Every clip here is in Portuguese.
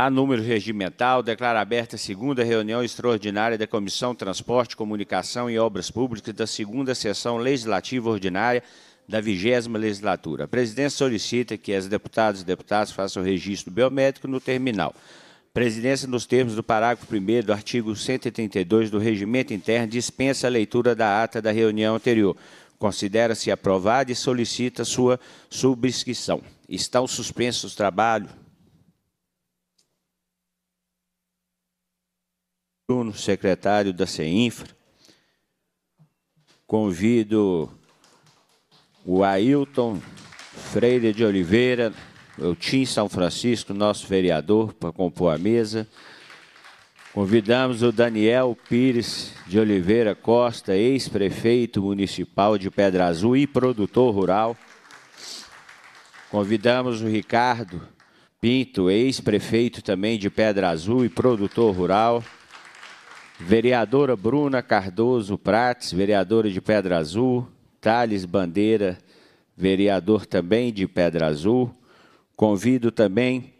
Há número regimental, declara aberta a segunda reunião extraordinária da Comissão Transporte, Comunicação e Obras Públicas da segunda sessão legislativa ordinária da vigésima legislatura. A presidência solicita que as deputadas e deputados façam o registro biométrico no terminal. Presidência, nos termos do parágrafo 1 do artigo 132 do Regimento Interno, dispensa a leitura da ata da reunião anterior. Considera-se aprovada e solicita sua subscrição. Estão suspensos os trabalhos Bruno, secretário da CEINFRA. Convido o Ailton Freire de Oliveira, o Tim São Francisco, nosso vereador, para compor a mesa. Convidamos o Daniel Pires de Oliveira Costa, ex-prefeito municipal de Pedra Azul e produtor rural. Convidamos o Ricardo Pinto, ex-prefeito também de Pedra Azul e produtor rural. Vereadora Bruna Cardoso Prates, vereadora de Pedra Azul. Thales Bandeira, vereador também de Pedra Azul. Convido também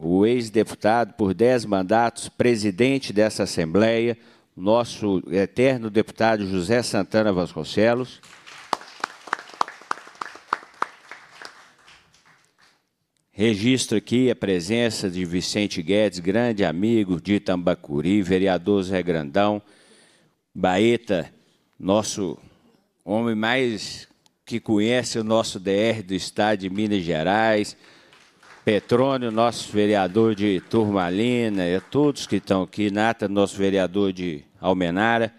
o ex-deputado por dez mandatos, presidente dessa Assembleia, nosso eterno deputado José Santana Vasconcelos. Registro aqui a presença de Vicente Guedes, grande amigo de Itambacuri, vereador Zé Grandão, Baeta, nosso homem mais que conhece o nosso DR do Estado de Minas Gerais, Petrônio, nosso vereador de Turmalina, e todos que estão aqui, Nata, nosso vereador de Almenara.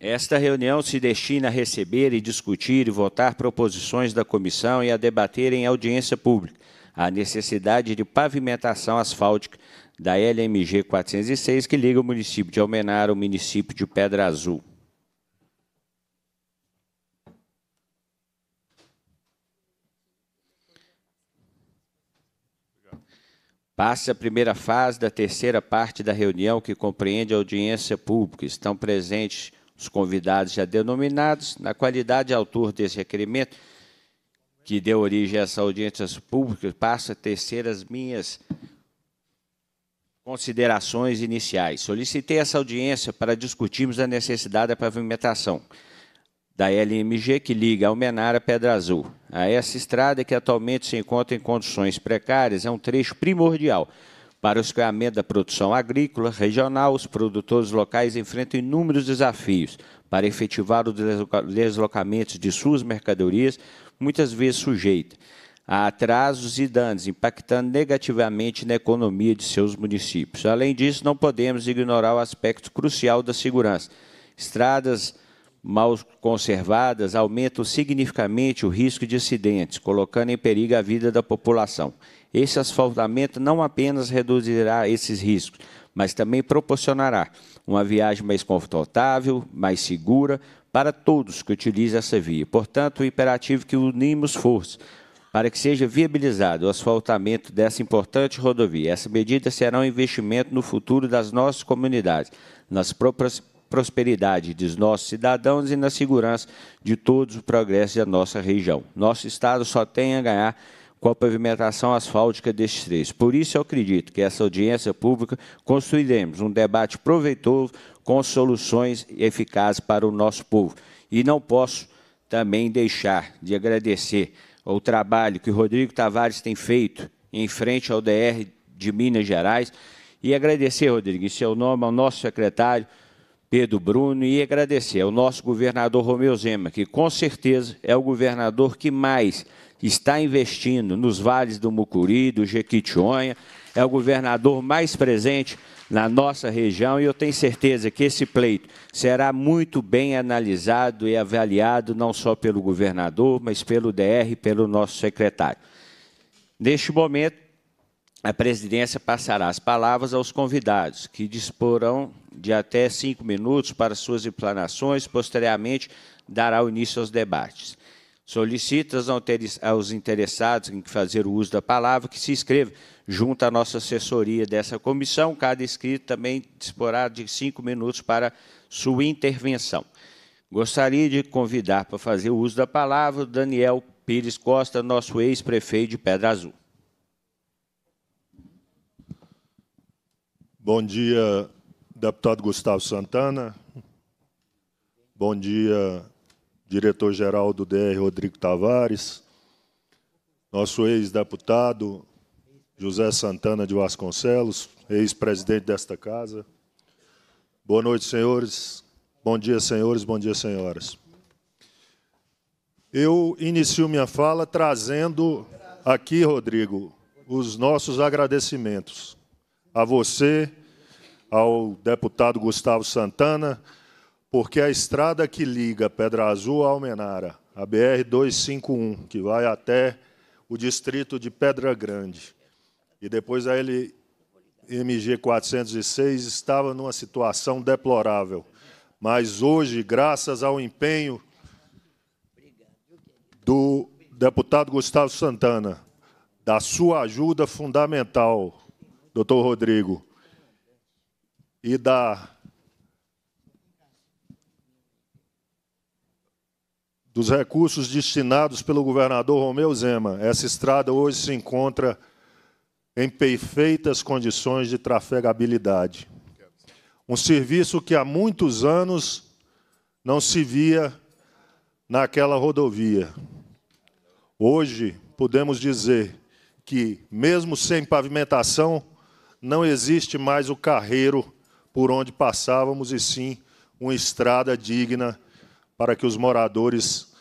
Esta reunião se destina a receber e discutir e votar proposições da comissão e a debater em audiência pública a necessidade de pavimentação asfáltica da LMG 406 que liga o município de Almenar ao município de Pedra Azul. Passa a primeira fase da terceira parte da reunião, que compreende a audiência pública. Estão presentes os convidados já denominados, na qualidade de autor desse requerimento, que deu origem a essa audiência pública, passo a tecer as minhas considerações iniciais. Solicitei essa audiência para discutirmos a necessidade da pavimentação da LMG que liga Almenar a Pedra Azul. A essa estrada que atualmente se encontra em condições precárias é um trecho primordial para o escoamento da produção agrícola regional, os produtores locais enfrentam inúmeros desafios para efetivar o deslocamento de suas mercadorias, muitas vezes sujeita a atrasos e danos, impactando negativamente na economia de seus municípios. Além disso, não podemos ignorar o aspecto crucial da segurança. Estradas mal conservadas aumentam significativamente o risco de acidentes, colocando em perigo a vida da população. Esse asfaltamento não apenas reduzirá esses riscos, mas também proporcionará uma viagem mais confortável, mais segura para todos que utilizam essa via. Portanto, o imperativo é que unimos forças para que seja viabilizado o asfaltamento dessa importante rodovia. Essa medida será um investimento no futuro das nossas comunidades, nas próprias prosperidade dos nossos cidadãos e na segurança de todos o progresso da nossa região. Nosso Estado só tem a ganhar com a pavimentação asfáltica destes três. Por isso, eu acredito que essa audiência pública construiremos um debate proveitoso com soluções eficazes para o nosso povo. E não posso também deixar de agradecer o trabalho que o Rodrigo Tavares tem feito em frente ao DR de Minas Gerais e agradecer, Rodrigo, em seu nome, ao nosso secretário Pedro Bruno e agradecer ao nosso governador Romeu Zema, que com certeza é o governador que mais está investindo nos vales do Mucuri, do Jequitinhonha, é o governador mais presente na nossa região e eu tenho certeza que esse pleito será muito bem analisado e avaliado não só pelo governador, mas pelo DR e pelo nosso secretário. Neste momento, a presidência passará as palavras aos convidados, que disporão de até cinco minutos para suas explanações, posteriormente dará início aos debates. Solicita aos interessados em fazer o uso da palavra que se inscreva junto à nossa assessoria dessa comissão. Cada inscrito também disporá de cinco minutos para sua intervenção. Gostaria de convidar para fazer o uso da palavra o Daniel Pires Costa, nosso ex-prefeito de Pedra Azul. Bom dia, deputado Gustavo Santana. Bom dia, diretor-geral do DR, Rodrigo Tavares, nosso ex-deputado José Santana de Vasconcelos, ex-presidente desta casa. Boa noite, senhores. Bom dia, senhores. Bom dia, senhoras. Eu inicio minha fala trazendo aqui, Rodrigo, os nossos agradecimentos a você, ao deputado Gustavo Santana, porque a estrada que liga Pedra Azul a Almenara, a BR 251, que vai até o distrito de Pedra Grande, e depois a LMG 406 estava numa situação deplorável. Mas hoje, graças ao empenho do deputado Gustavo Santana, da sua ajuda fundamental, doutor Rodrigo, e da dos recursos destinados pelo governador Romeu Zema. Essa estrada hoje se encontra em perfeitas condições de trafegabilidade. Um serviço que há muitos anos não se via naquela rodovia. Hoje, podemos dizer que, mesmo sem pavimentação, não existe mais o carreiro por onde passávamos, e sim uma estrada digna para que os moradores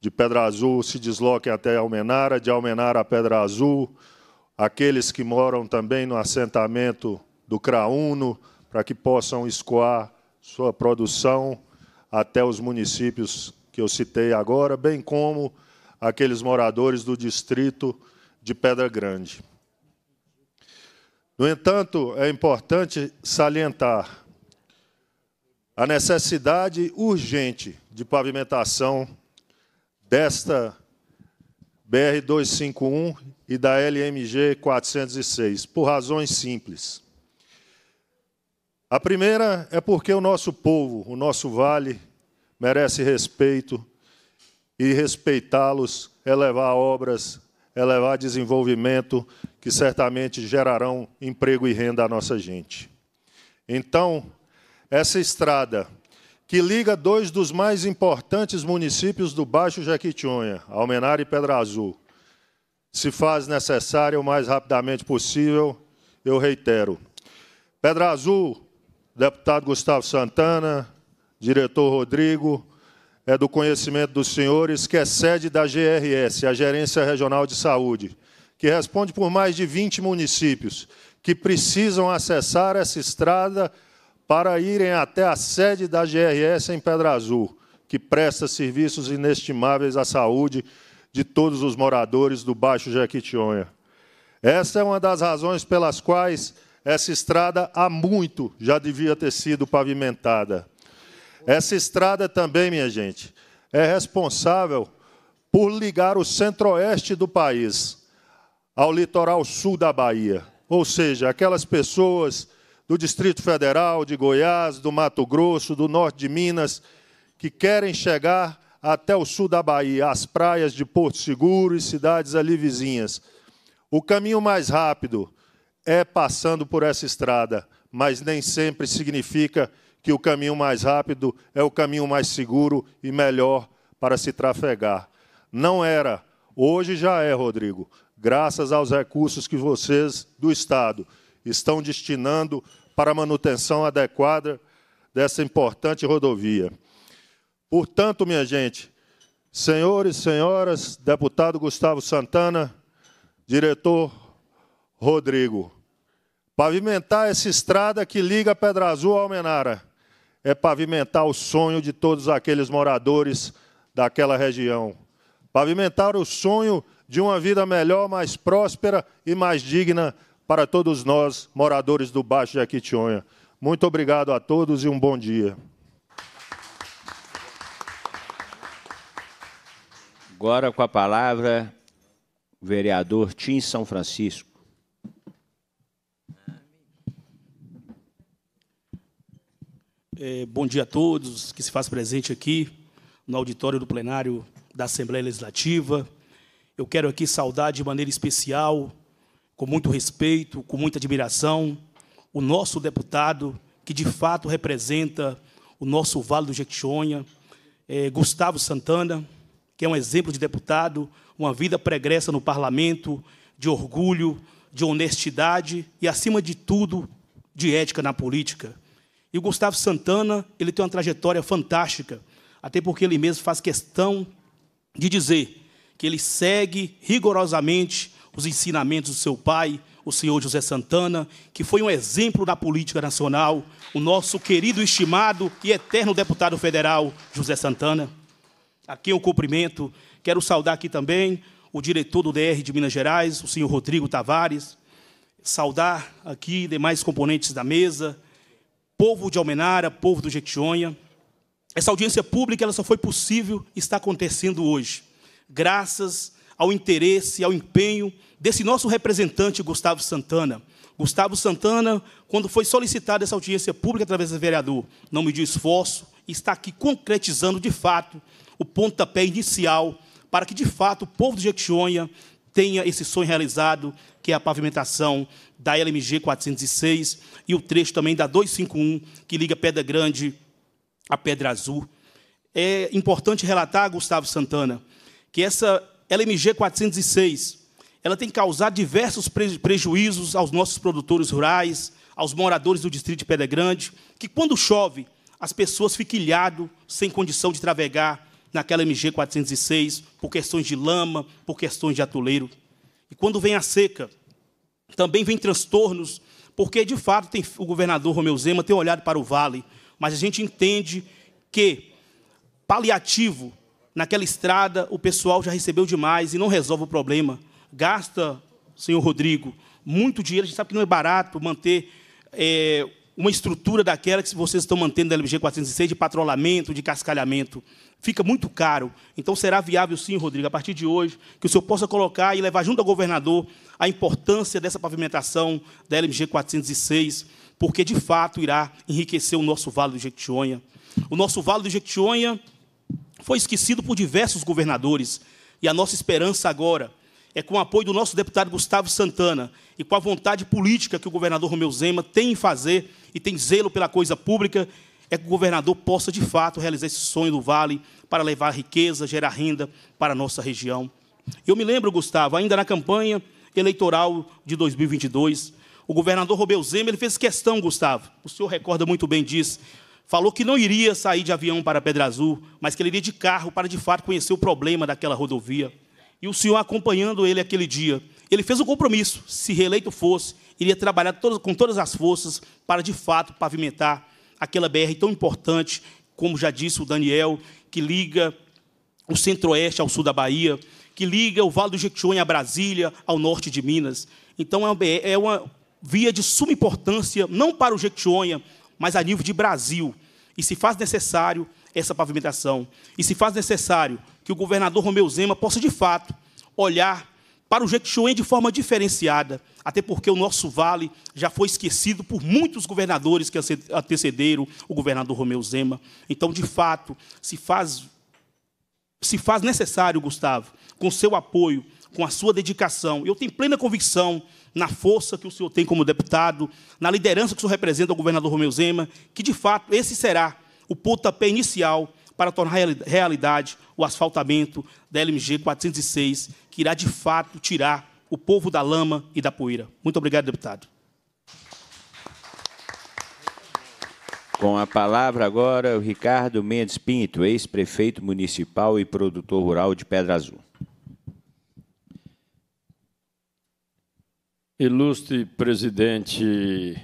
de Pedra Azul se desloquem até Almenara, de Almenara a Pedra Azul, aqueles que moram também no assentamento do Crauno, para que possam escoar sua produção até os municípios que eu citei agora, bem como aqueles moradores do distrito de Pedra Grande. No entanto, é importante salientar a necessidade urgente de pavimentação desta BR 251 e da LMG 406, por razões simples. A primeira é porque o nosso povo, o nosso vale, merece respeito e respeitá-los é levar obras, é levar desenvolvimento que certamente gerarão emprego e renda à nossa gente. Então, essa estrada que liga dois dos mais importantes municípios do Baixo Jequitinhonha, Almenar e Pedra Azul. Se faz necessário o mais rapidamente possível, eu reitero. Pedra Azul, deputado Gustavo Santana, diretor Rodrigo, é do conhecimento dos senhores que é sede da GRS, a Gerência Regional de Saúde, que responde por mais de 20 municípios que precisam acessar essa estrada para irem até a sede da GRS em Pedra Azul, que presta serviços inestimáveis à saúde de todos os moradores do Baixo Jequitinhonha. Essa é uma das razões pelas quais essa estrada há muito já devia ter sido pavimentada. Essa estrada também, minha gente, é responsável por ligar o centro-oeste do país ao litoral sul da Bahia. Ou seja, aquelas pessoas do Distrito Federal, de Goiás, do Mato Grosso, do norte de Minas, que querem chegar até o sul da Bahia, às praias de Porto Seguro e cidades ali vizinhas. O caminho mais rápido é passando por essa estrada, mas nem sempre significa que o caminho mais rápido é o caminho mais seguro e melhor para se trafegar. Não era, hoje já é, Rodrigo, graças aos recursos que vocês do Estado estão destinando para a manutenção adequada dessa importante rodovia. Portanto, minha gente, senhores, senhoras, deputado Gustavo Santana, diretor Rodrigo, pavimentar essa estrada que liga Pedra Azul a Almenara é pavimentar o sonho de todos aqueles moradores daquela região. Pavimentar o sonho de uma vida melhor, mais próspera e mais digna para todos nós, moradores do Baixo de Aquitionha. Muito obrigado a todos e um bom dia. Agora com a palavra o vereador Tim São Francisco. É, bom dia a todos que se faz presente aqui no auditório do plenário da Assembleia Legislativa. Eu quero aqui saudar de maneira especial com muito respeito, com muita admiração, o nosso deputado, que de fato representa o nosso Vale do Jequitinhonha, é, Gustavo Santana, que é um exemplo de deputado, uma vida pregressa no parlamento, de orgulho, de honestidade e, acima de tudo, de ética na política. E o Gustavo Santana ele tem uma trajetória fantástica, até porque ele mesmo faz questão de dizer que ele segue rigorosamente os ensinamentos do seu pai, o senhor José Santana, que foi um exemplo da política nacional, o nosso querido, estimado e eterno deputado federal, José Santana. Aqui eu cumprimento, quero saudar aqui também o diretor do DR de Minas Gerais, o senhor Rodrigo Tavares, saudar aqui demais componentes da mesa, povo de Almenara, povo do Jequitinhonha. Essa audiência pública ela só foi possível estar acontecendo hoje, graças ao interesse, ao empenho desse nosso representante, Gustavo Santana. Gustavo Santana, quando foi solicitada essa audiência pública através do vereador, não mediu esforço e está aqui concretizando de fato o pontapé inicial para que de fato o povo de Jequitinhonha tenha esse sonho realizado, que é a pavimentação da LMG 406 e o trecho também da 251, que liga Pedra Grande à Pedra Azul. É importante relatar, Gustavo Santana, que essa LMG 406, ela tem causado diversos prejuízos aos nossos produtores rurais, aos moradores do distrito de Pedra Grande, que quando chove, as pessoas ficam ilhadas, sem condição de travegar naquela MG 406, por questões de lama, por questões de atoleiro. E quando vem a seca, também vem transtornos, porque, de fato, tem, o governador Romeu Zema tem olhado para o vale, mas a gente entende que paliativo naquela estrada o pessoal já recebeu demais e não resolve o problema. Gasta, senhor Rodrigo, muito dinheiro. A gente sabe que não é barato manter é, uma estrutura daquela que vocês estão mantendo da LBG 406 de patrulhamento, de cascalhamento. Fica muito caro. Então será viável, sim, Rodrigo, a partir de hoje, que o senhor possa colocar e levar junto ao governador a importância dessa pavimentação da LMG 406, porque de fato irá enriquecer o nosso Vale do Jequitinhonha. O nosso Vale do Jequitinhonha foi esquecido por diversos governadores. E a nossa esperança agora é com o apoio do nosso deputado Gustavo Santana e com a vontade política que o governador Romeu Zema tem em fazer e tem zelo pela coisa pública, é que o governador possa, de fato, realizar esse sonho do Vale para levar riqueza, gerar renda para a nossa região. Eu me lembro, Gustavo, ainda na campanha eleitoral de 2022, o governador Romeu Zema ele fez questão, Gustavo, o senhor recorda muito bem disso, falou que não iria sair de avião para Pedra Azul, mas que ele iria de carro para de fato conhecer o problema daquela rodovia. E o senhor acompanhando ele aquele dia, ele fez um compromisso, se reeleito fosse, iria trabalhar todos, com todas as forças para de fato pavimentar aquela BR tão importante, como já disse o Daniel, que liga o centro-oeste ao sul da Bahia, que liga o Vale do Jequitinhonha a Brasília, ao norte de Minas. Então é uma, é uma via de suma importância, não para o Jequitinhonha, mas a nível de Brasil. E se faz necessário essa pavimentação. E se faz necessário que o governador Romeu Zema possa, de fato, olhar para o Jequitinhonha de forma diferenciada, até porque o nosso vale já foi esquecido por muitos governadores que antecederam o governador Romeu Zema. Então, de fato, se faz, se faz necessário, Gustavo, com seu apoio, com a sua dedicação. Eu tenho plena convicção na força que o senhor tem como deputado, na liderança que o senhor representa ao governador Romeu Zema, que de fato esse será o pontapé inicial para tornar realidade o asfaltamento da LMG 406, que irá de fato tirar o povo da lama e da poeira. Muito obrigado, deputado. Com a palavra agora o Ricardo Mendes Pinto, ex-prefeito municipal e produtor rural de Pedra Azul. Ilustre presidente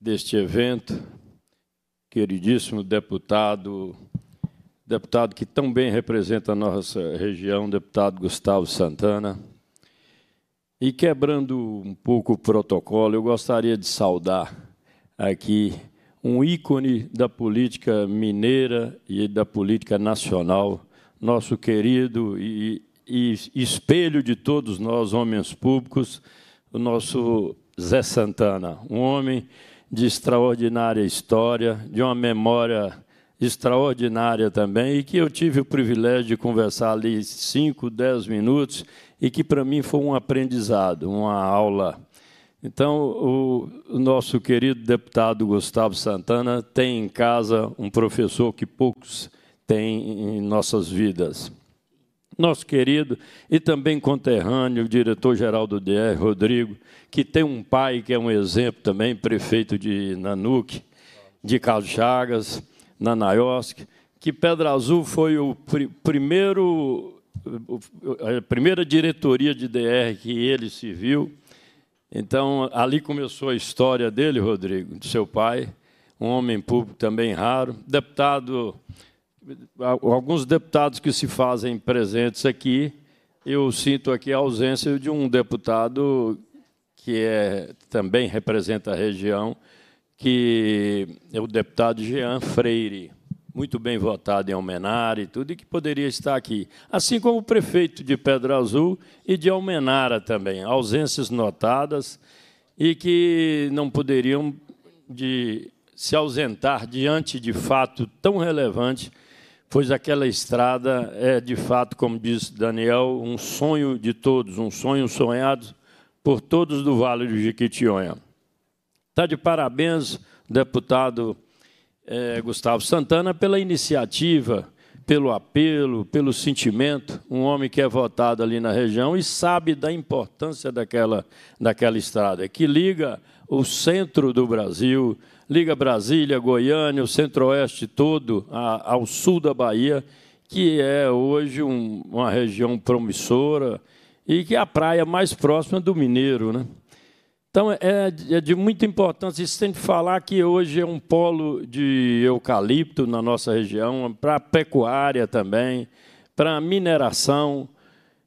deste evento, queridíssimo deputado, deputado que tão bem representa a nossa região, deputado Gustavo Santana. E quebrando um pouco o protocolo, eu gostaria de saudar aqui um ícone da política mineira e da política nacional, nosso querido e, e espelho de todos nós, homens públicos, o nosso Zé Santana, um homem de extraordinária história, de uma memória extraordinária também, e que eu tive o privilégio de conversar ali cinco, dez minutos, e que para mim foi um aprendizado, uma aula. Então, o nosso querido deputado Gustavo Santana tem em casa um professor que poucos têm em nossas vidas nosso querido e também conterrâneo, diretor-geral do DR, Rodrigo, que tem um pai que é um exemplo também, prefeito de Nanuque, de Carlos Chagas, Nanaiosque, que Pedra Azul foi o pr primeiro, a primeira diretoria de DR que ele se viu. Então, ali começou a história dele, Rodrigo, de seu pai, um homem público também raro, deputado alguns deputados que se fazem presentes aqui, eu sinto aqui a ausência de um deputado que é, também representa a região, que é o deputado Jean Freire, muito bem votado em Almenara e tudo, e que poderia estar aqui. Assim como o prefeito de Pedra Azul e de Almenara também, ausências notadas e que não poderiam de se ausentar diante de fato tão relevante pois aquela estrada é, de fato, como diz Daniel, um sonho de todos, um sonho sonhado por todos do Vale do Jequitinhonha. Está de parabéns, deputado é, Gustavo Santana, pela iniciativa, pelo apelo, pelo sentimento. Um homem que é votado ali na região e sabe da importância daquela, daquela estrada, que liga o centro do Brasil, liga Brasília, Goiânia, o centro-oeste todo, a, ao sul da Bahia, que é hoje um, uma região promissora e que é a praia mais próxima do Mineiro. Né? Então, é, é de muita importância. Isso tem que falar que hoje é um polo de eucalipto na nossa região, para pecuária também, para mineração.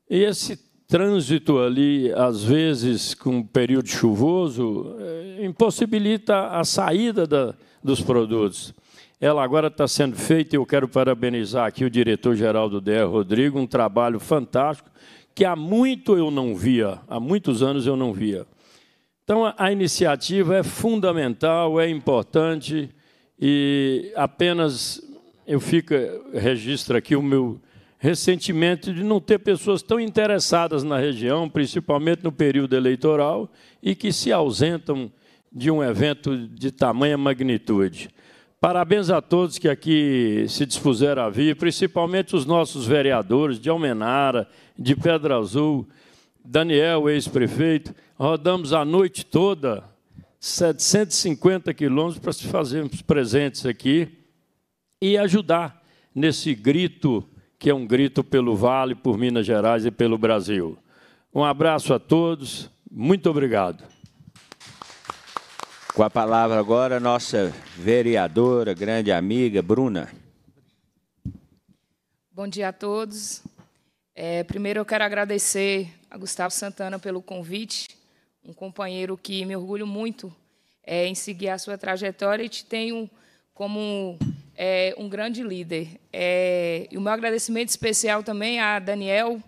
E esse trânsito ali, às vezes, com um período chuvoso, eh, impossibilita a saída da, dos produtos. Ela agora está sendo feita e eu quero parabenizar aqui o diretor-geral do DR, Rodrigo, um trabalho fantástico que há muito eu não via, há muitos anos eu não via. Então, a iniciativa é fundamental, é importante e apenas eu fico, eh, registro aqui o meu recentemente de não ter pessoas tão interessadas na região, principalmente no período eleitoral, e que se ausentam de um evento de tamanha magnitude. Parabéns a todos que aqui se dispuseram a vir, principalmente os nossos vereadores de Almenara, de Pedra Azul, Daniel, ex-prefeito. Rodamos a noite toda, 750 quilômetros, para se fazermos presentes aqui e ajudar nesse grito que é um grito pelo Vale, por Minas Gerais e pelo Brasil. Um abraço a todos, muito obrigado. Com a palavra agora, nossa vereadora, grande amiga, Bruna. Bom dia a todos. É, primeiro, eu quero agradecer a Gustavo Santana pelo convite, um companheiro que me orgulho muito é, em seguir a sua trajetória e te tenho como é um grande líder. É, e o meu agradecimento especial também a Daniel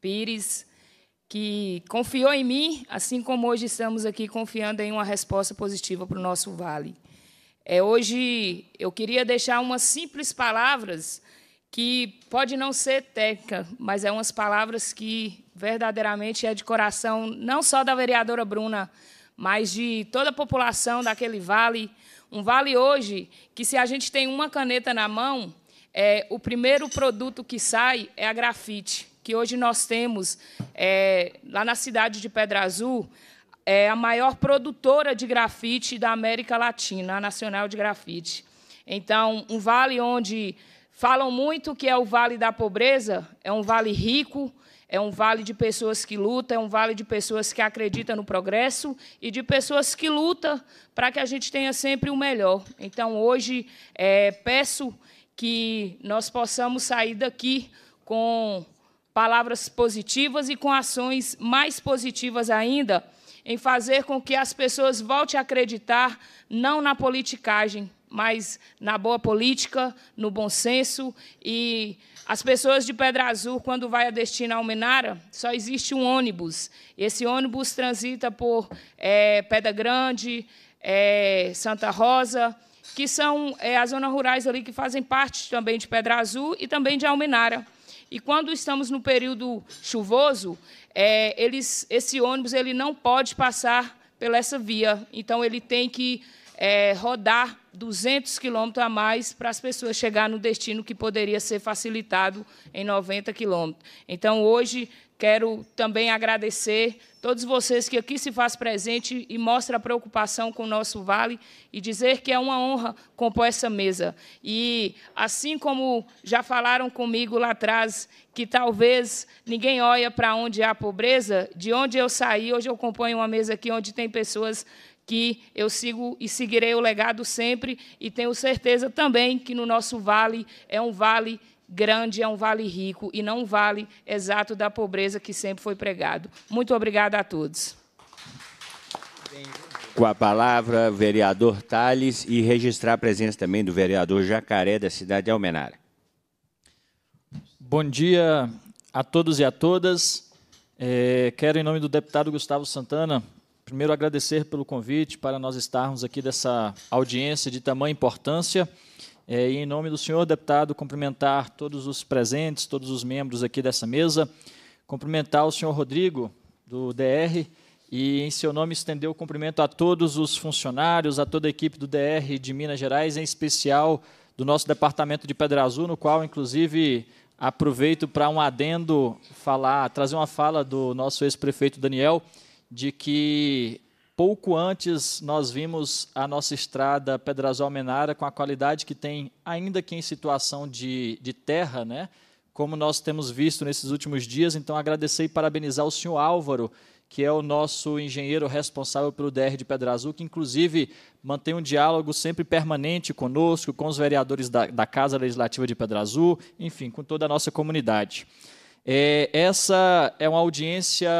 Pires, que confiou em mim, assim como hoje estamos aqui confiando em uma resposta positiva para o nosso Vale. É, hoje eu queria deixar umas simples palavras que pode não ser técnica, mas é umas palavras que verdadeiramente é de coração, não só da vereadora Bruna, mas de toda a população daquele vale, um vale hoje que, se a gente tem uma caneta na mão, é, o primeiro produto que sai é a grafite, que hoje nós temos é, lá na cidade de Pedra Azul, é a maior produtora de grafite da América Latina, a Nacional de Grafite. Então, um vale onde Falam muito que é o vale da pobreza, é um vale rico, é um vale de pessoas que lutam, é um vale de pessoas que acreditam no progresso e de pessoas que lutam para que a gente tenha sempre o melhor. Então, hoje, é, peço que nós possamos sair daqui com palavras positivas e com ações mais positivas ainda, em fazer com que as pessoas voltem a acreditar não na politicagem, mas na boa política, no bom senso. E as pessoas de Pedra Azul, quando vai a destino Almenara, só existe um ônibus. Esse ônibus transita por é, Pedra Grande, é, Santa Rosa, que são é, as zonas rurais ali que fazem parte também de Pedra Azul e também de Almenara. E quando estamos no período chuvoso, é, eles, esse ônibus ele não pode passar pela essa via. Então ele tem que é, rodar 200 quilômetros a mais para as pessoas chegar no destino que poderia ser facilitado em 90 quilômetros. Então, hoje, quero também agradecer todos vocês que aqui se faz presente e mostra a preocupação com o nosso vale e dizer que é uma honra compor essa mesa. E, assim como já falaram comigo lá atrás, que talvez ninguém olha para onde há pobreza, de onde eu saí, hoje eu componho uma mesa aqui onde tem pessoas que eu sigo e seguirei o legado sempre e tenho certeza também que no nosso vale é um vale grande, é um vale rico e não um vale exato da pobreza que sempre foi pregado. Muito obrigada a todos. Com a palavra, vereador Tales, e registrar a presença também do vereador Jacaré da cidade de Almenara. Bom dia a todos e a todas. É, quero, em nome do deputado Gustavo Santana, primeiro agradecer pelo convite para nós estarmos aqui dessa audiência de tamanha importância. É, e em nome do senhor deputado, cumprimentar todos os presentes, todos os membros aqui dessa mesa, cumprimentar o senhor Rodrigo, do DR, e em seu nome estender o cumprimento a todos os funcionários, a toda a equipe do DR de Minas Gerais, em especial do nosso departamento de Pedra Azul, no qual, inclusive, aproveito para um adendo falar, trazer uma fala do nosso ex-prefeito Daniel, de que pouco antes nós vimos a nossa estrada Pedrazol-Menara com a qualidade que tem, ainda que em situação de, de terra, né? como nós temos visto nesses últimos dias. Então, agradecer e parabenizar o senhor Álvaro, que é o nosso engenheiro responsável pelo DR de Pedra Azul, que inclusive mantém um diálogo sempre permanente conosco, com os vereadores da, da Casa Legislativa de Pedra Azul, enfim, com toda a nossa comunidade. É, essa é uma audiência,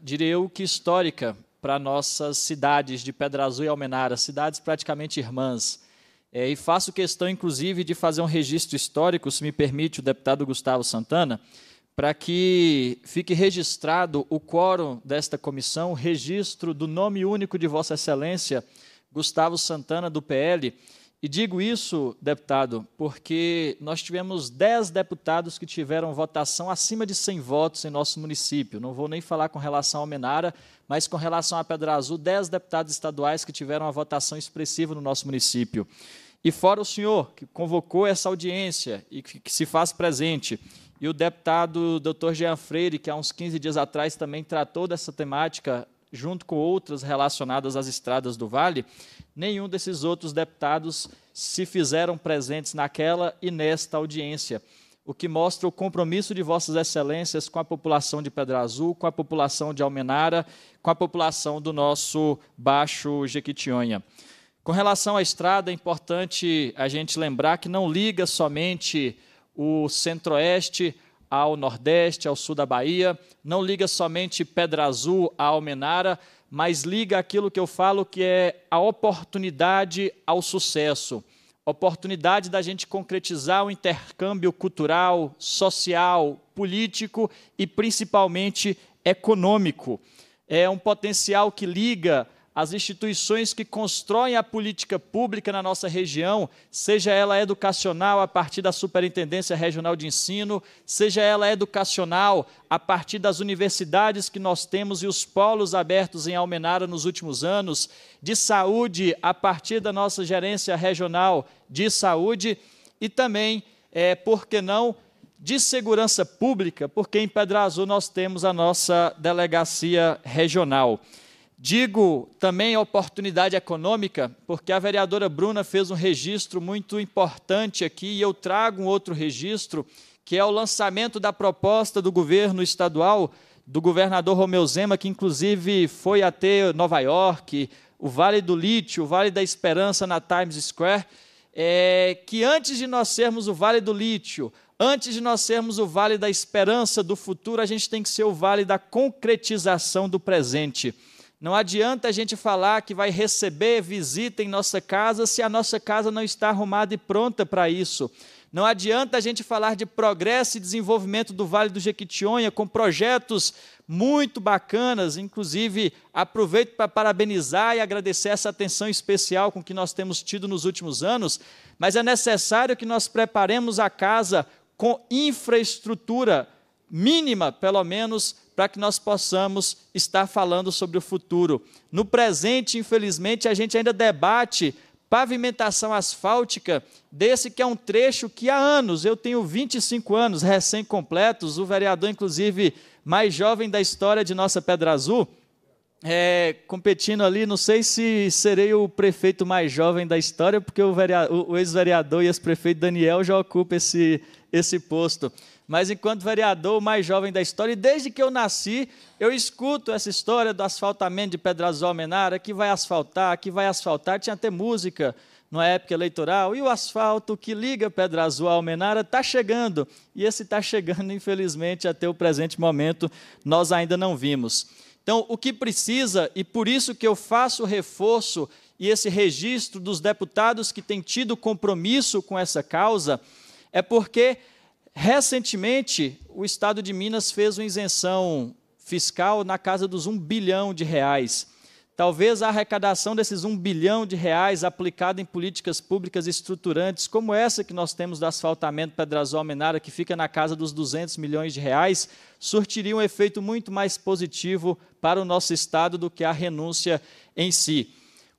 diria eu, que histórica para nossas cidades de Pedra Azul e Almenara, cidades praticamente irmãs. É, e faço questão, inclusive, de fazer um registro histórico, se me permite, o deputado Gustavo Santana, para que fique registrado o quórum desta comissão, registro do nome único de Vossa Excelência, Gustavo Santana, do PL, e digo isso, deputado, porque nós tivemos 10 deputados que tiveram votação acima de 100 votos em nosso município. Não vou nem falar com relação ao Menara, mas com relação à Pedra Azul, 10 deputados estaduais que tiveram uma votação expressiva no nosso município. E fora o senhor, que convocou essa audiência e que, que se faz presente, e o deputado doutor Jean Freire, que há uns 15 dias atrás também tratou dessa temática junto com outras relacionadas às estradas do Vale, nenhum desses outros deputados se fizeram presentes naquela e nesta audiência, o que mostra o compromisso de Vossas Excelências com a população de Pedra Azul, com a população de Almenara, com a população do nosso Baixo Jequitinhonha. Com relação à estrada, é importante a gente lembrar que não liga somente o Centro-Oeste ao Nordeste, ao Sul da Bahia, não liga somente Pedra Azul à Almenara, mas liga aquilo que eu falo que é a oportunidade ao sucesso. Oportunidade da gente concretizar o intercâmbio cultural, social, político e principalmente econômico. É um potencial que liga as instituições que constroem a política pública na nossa região, seja ela educacional a partir da Superintendência Regional de Ensino, seja ela educacional a partir das universidades que nós temos e os polos abertos em Almenara nos últimos anos, de saúde a partir da nossa gerência regional de saúde e também, é, por que não, de segurança pública, porque em Pedra Azul nós temos a nossa delegacia regional. Digo também a oportunidade econômica, porque a vereadora Bruna fez um registro muito importante aqui e eu trago um outro registro, que é o lançamento da proposta do governo estadual, do governador Romeu Zema, que inclusive foi até Nova York, o Vale do Lítio, o Vale da Esperança na Times Square, é, que antes de nós sermos o Vale do Lítio, antes de nós sermos o Vale da Esperança do futuro, a gente tem que ser o Vale da concretização do presente. Não adianta a gente falar que vai receber visita em nossa casa se a nossa casa não está arrumada e pronta para isso. Não adianta a gente falar de progresso e desenvolvimento do Vale do Jequitinhonha com projetos muito bacanas, inclusive aproveito para parabenizar e agradecer essa atenção especial com que nós temos tido nos últimos anos, mas é necessário que nós preparemos a casa com infraestrutura mínima, pelo menos, para que nós possamos estar falando sobre o futuro. No presente, infelizmente, a gente ainda debate pavimentação asfáltica desse que é um trecho que há anos, eu tenho 25 anos recém-completos, o vereador, inclusive, mais jovem da história de nossa Pedra Azul, é, competindo ali, não sei se serei o prefeito mais jovem da história, porque o, o ex-vereador e ex-prefeito Daniel já ocupa esse, esse posto mas enquanto vereador, mais jovem da história, e desde que eu nasci, eu escuto essa história do asfaltamento de Pedrazol Menara, que vai asfaltar, que vai asfaltar, tinha até música na época eleitoral, e o asfalto que liga Pedra Azul a Almenara está chegando, e esse está chegando, infelizmente, até o presente momento, nós ainda não vimos. Então, o que precisa, e por isso que eu faço reforço e esse registro dos deputados que têm tido compromisso com essa causa, é porque Recentemente, o estado de Minas fez uma isenção fiscal na casa dos 1 bilhão de reais. Talvez a arrecadação desses 1 bilhão de reais aplicada em políticas públicas estruturantes, como essa que nós temos do asfaltamento Pedrazol-Menara, que fica na casa dos 200 milhões de reais, surtiria um efeito muito mais positivo para o nosso Estado do que a renúncia em si.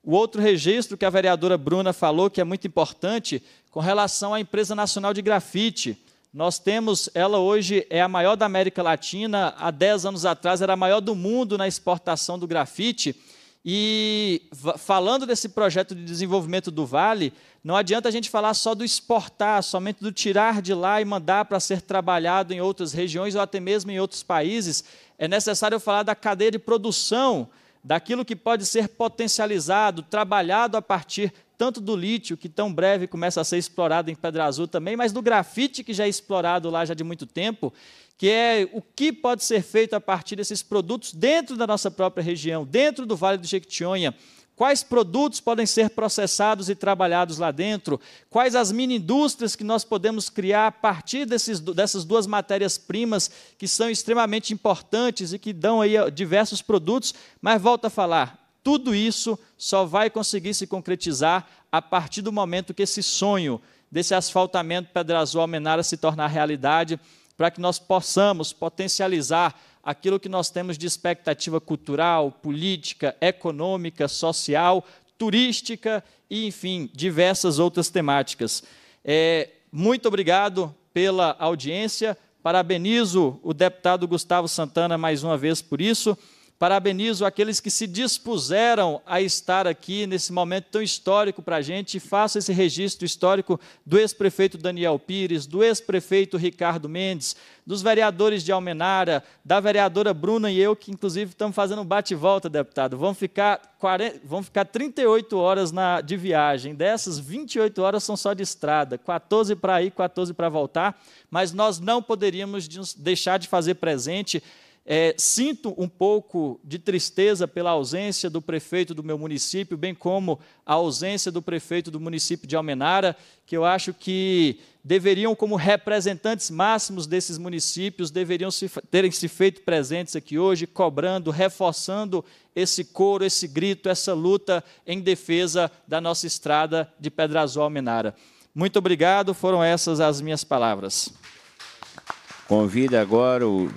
O outro registro que a vereadora Bruna falou, que é muito importante, com relação à Empresa Nacional de Grafite. Nós temos, ela hoje é a maior da América Latina, há 10 anos atrás era a maior do mundo na exportação do grafite. E falando desse projeto de desenvolvimento do Vale, não adianta a gente falar só do exportar, somente do tirar de lá e mandar para ser trabalhado em outras regiões ou até mesmo em outros países. É necessário falar da cadeia de produção, daquilo que pode ser potencializado, trabalhado a partir tanto do lítio, que tão breve começa a ser explorado em Pedra Azul também, mas do grafite, que já é explorado lá já de muito tempo, que é o que pode ser feito a partir desses produtos dentro da nossa própria região, dentro do Vale do Jequitinhonha. Quais produtos podem ser processados e trabalhados lá dentro? Quais as mini indústrias que nós podemos criar a partir desses, dessas duas matérias-primas que são extremamente importantes e que dão aí diversos produtos? Mas volta a falar, tudo isso só vai conseguir se concretizar a partir do momento que esse sonho desse asfaltamento Pedra Azul Almenara se tornar realidade, para que nós possamos potencializar aquilo que nós temos de expectativa cultural, política, econômica, social, turística e, enfim, diversas outras temáticas. É, muito obrigado pela audiência. Parabenizo o deputado Gustavo Santana mais uma vez por isso. Parabenizo aqueles que se dispuseram a estar aqui nesse momento tão histórico para a gente. Faço esse registro histórico do ex-prefeito Daniel Pires, do ex-prefeito Ricardo Mendes, dos vereadores de Almenara, da vereadora Bruna e eu, que inclusive estamos fazendo um bate-volta, deputado. Vão ficar, 40, ficar 38 horas na, de viagem. Dessas, 28 horas são só de estrada, 14 para ir, 14 para voltar. Mas nós não poderíamos deixar de fazer presente é, sinto um pouco de tristeza pela ausência do prefeito do meu município, bem como a ausência do prefeito do município de Almenara, que eu acho que deveriam, como representantes máximos desses municípios, deveriam se, terem se feito presentes aqui hoje, cobrando, reforçando esse coro, esse grito, essa luta em defesa da nossa estrada de Pedrazol Almenara. Muito obrigado, foram essas as minhas palavras. Convido agora o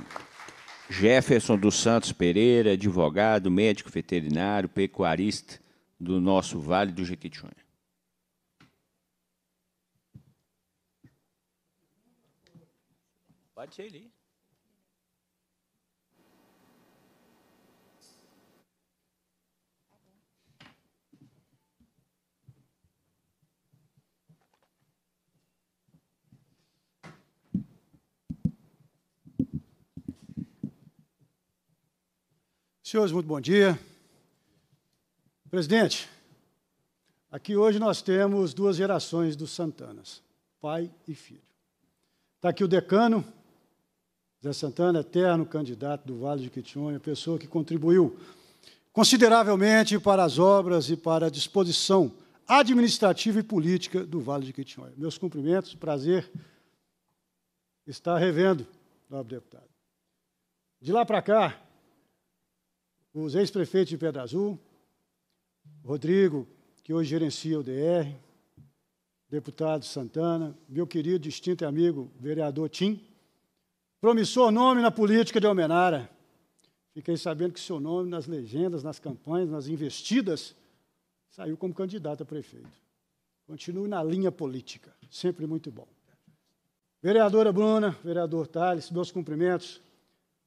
Jefferson dos Santos Pereira, advogado, médico veterinário, pecuarista do nosso Vale do Jequitinhonha. Pode ser ele. Senhores, muito bom dia. Presidente, aqui hoje nós temos duas gerações dos Santanas, pai e filho. Está aqui o decano, Zé Santana, eterno candidato do Vale de Quitionha, pessoa que contribuiu consideravelmente para as obras e para a disposição administrativa e política do Vale de Quitionha. Meus cumprimentos, prazer estar revendo, nobre deputado. De lá para cá, os ex-prefeitos de Pedra Azul, Rodrigo, que hoje gerencia o DR, deputado Santana, meu querido, distinto e amigo vereador Tim, promissor nome na política de Almenara. Fiquei sabendo que seu nome nas legendas, nas campanhas, nas investidas, saiu como candidato a prefeito. Continue na linha política, sempre muito bom. Vereadora Bruna, vereador Tales, meus cumprimentos.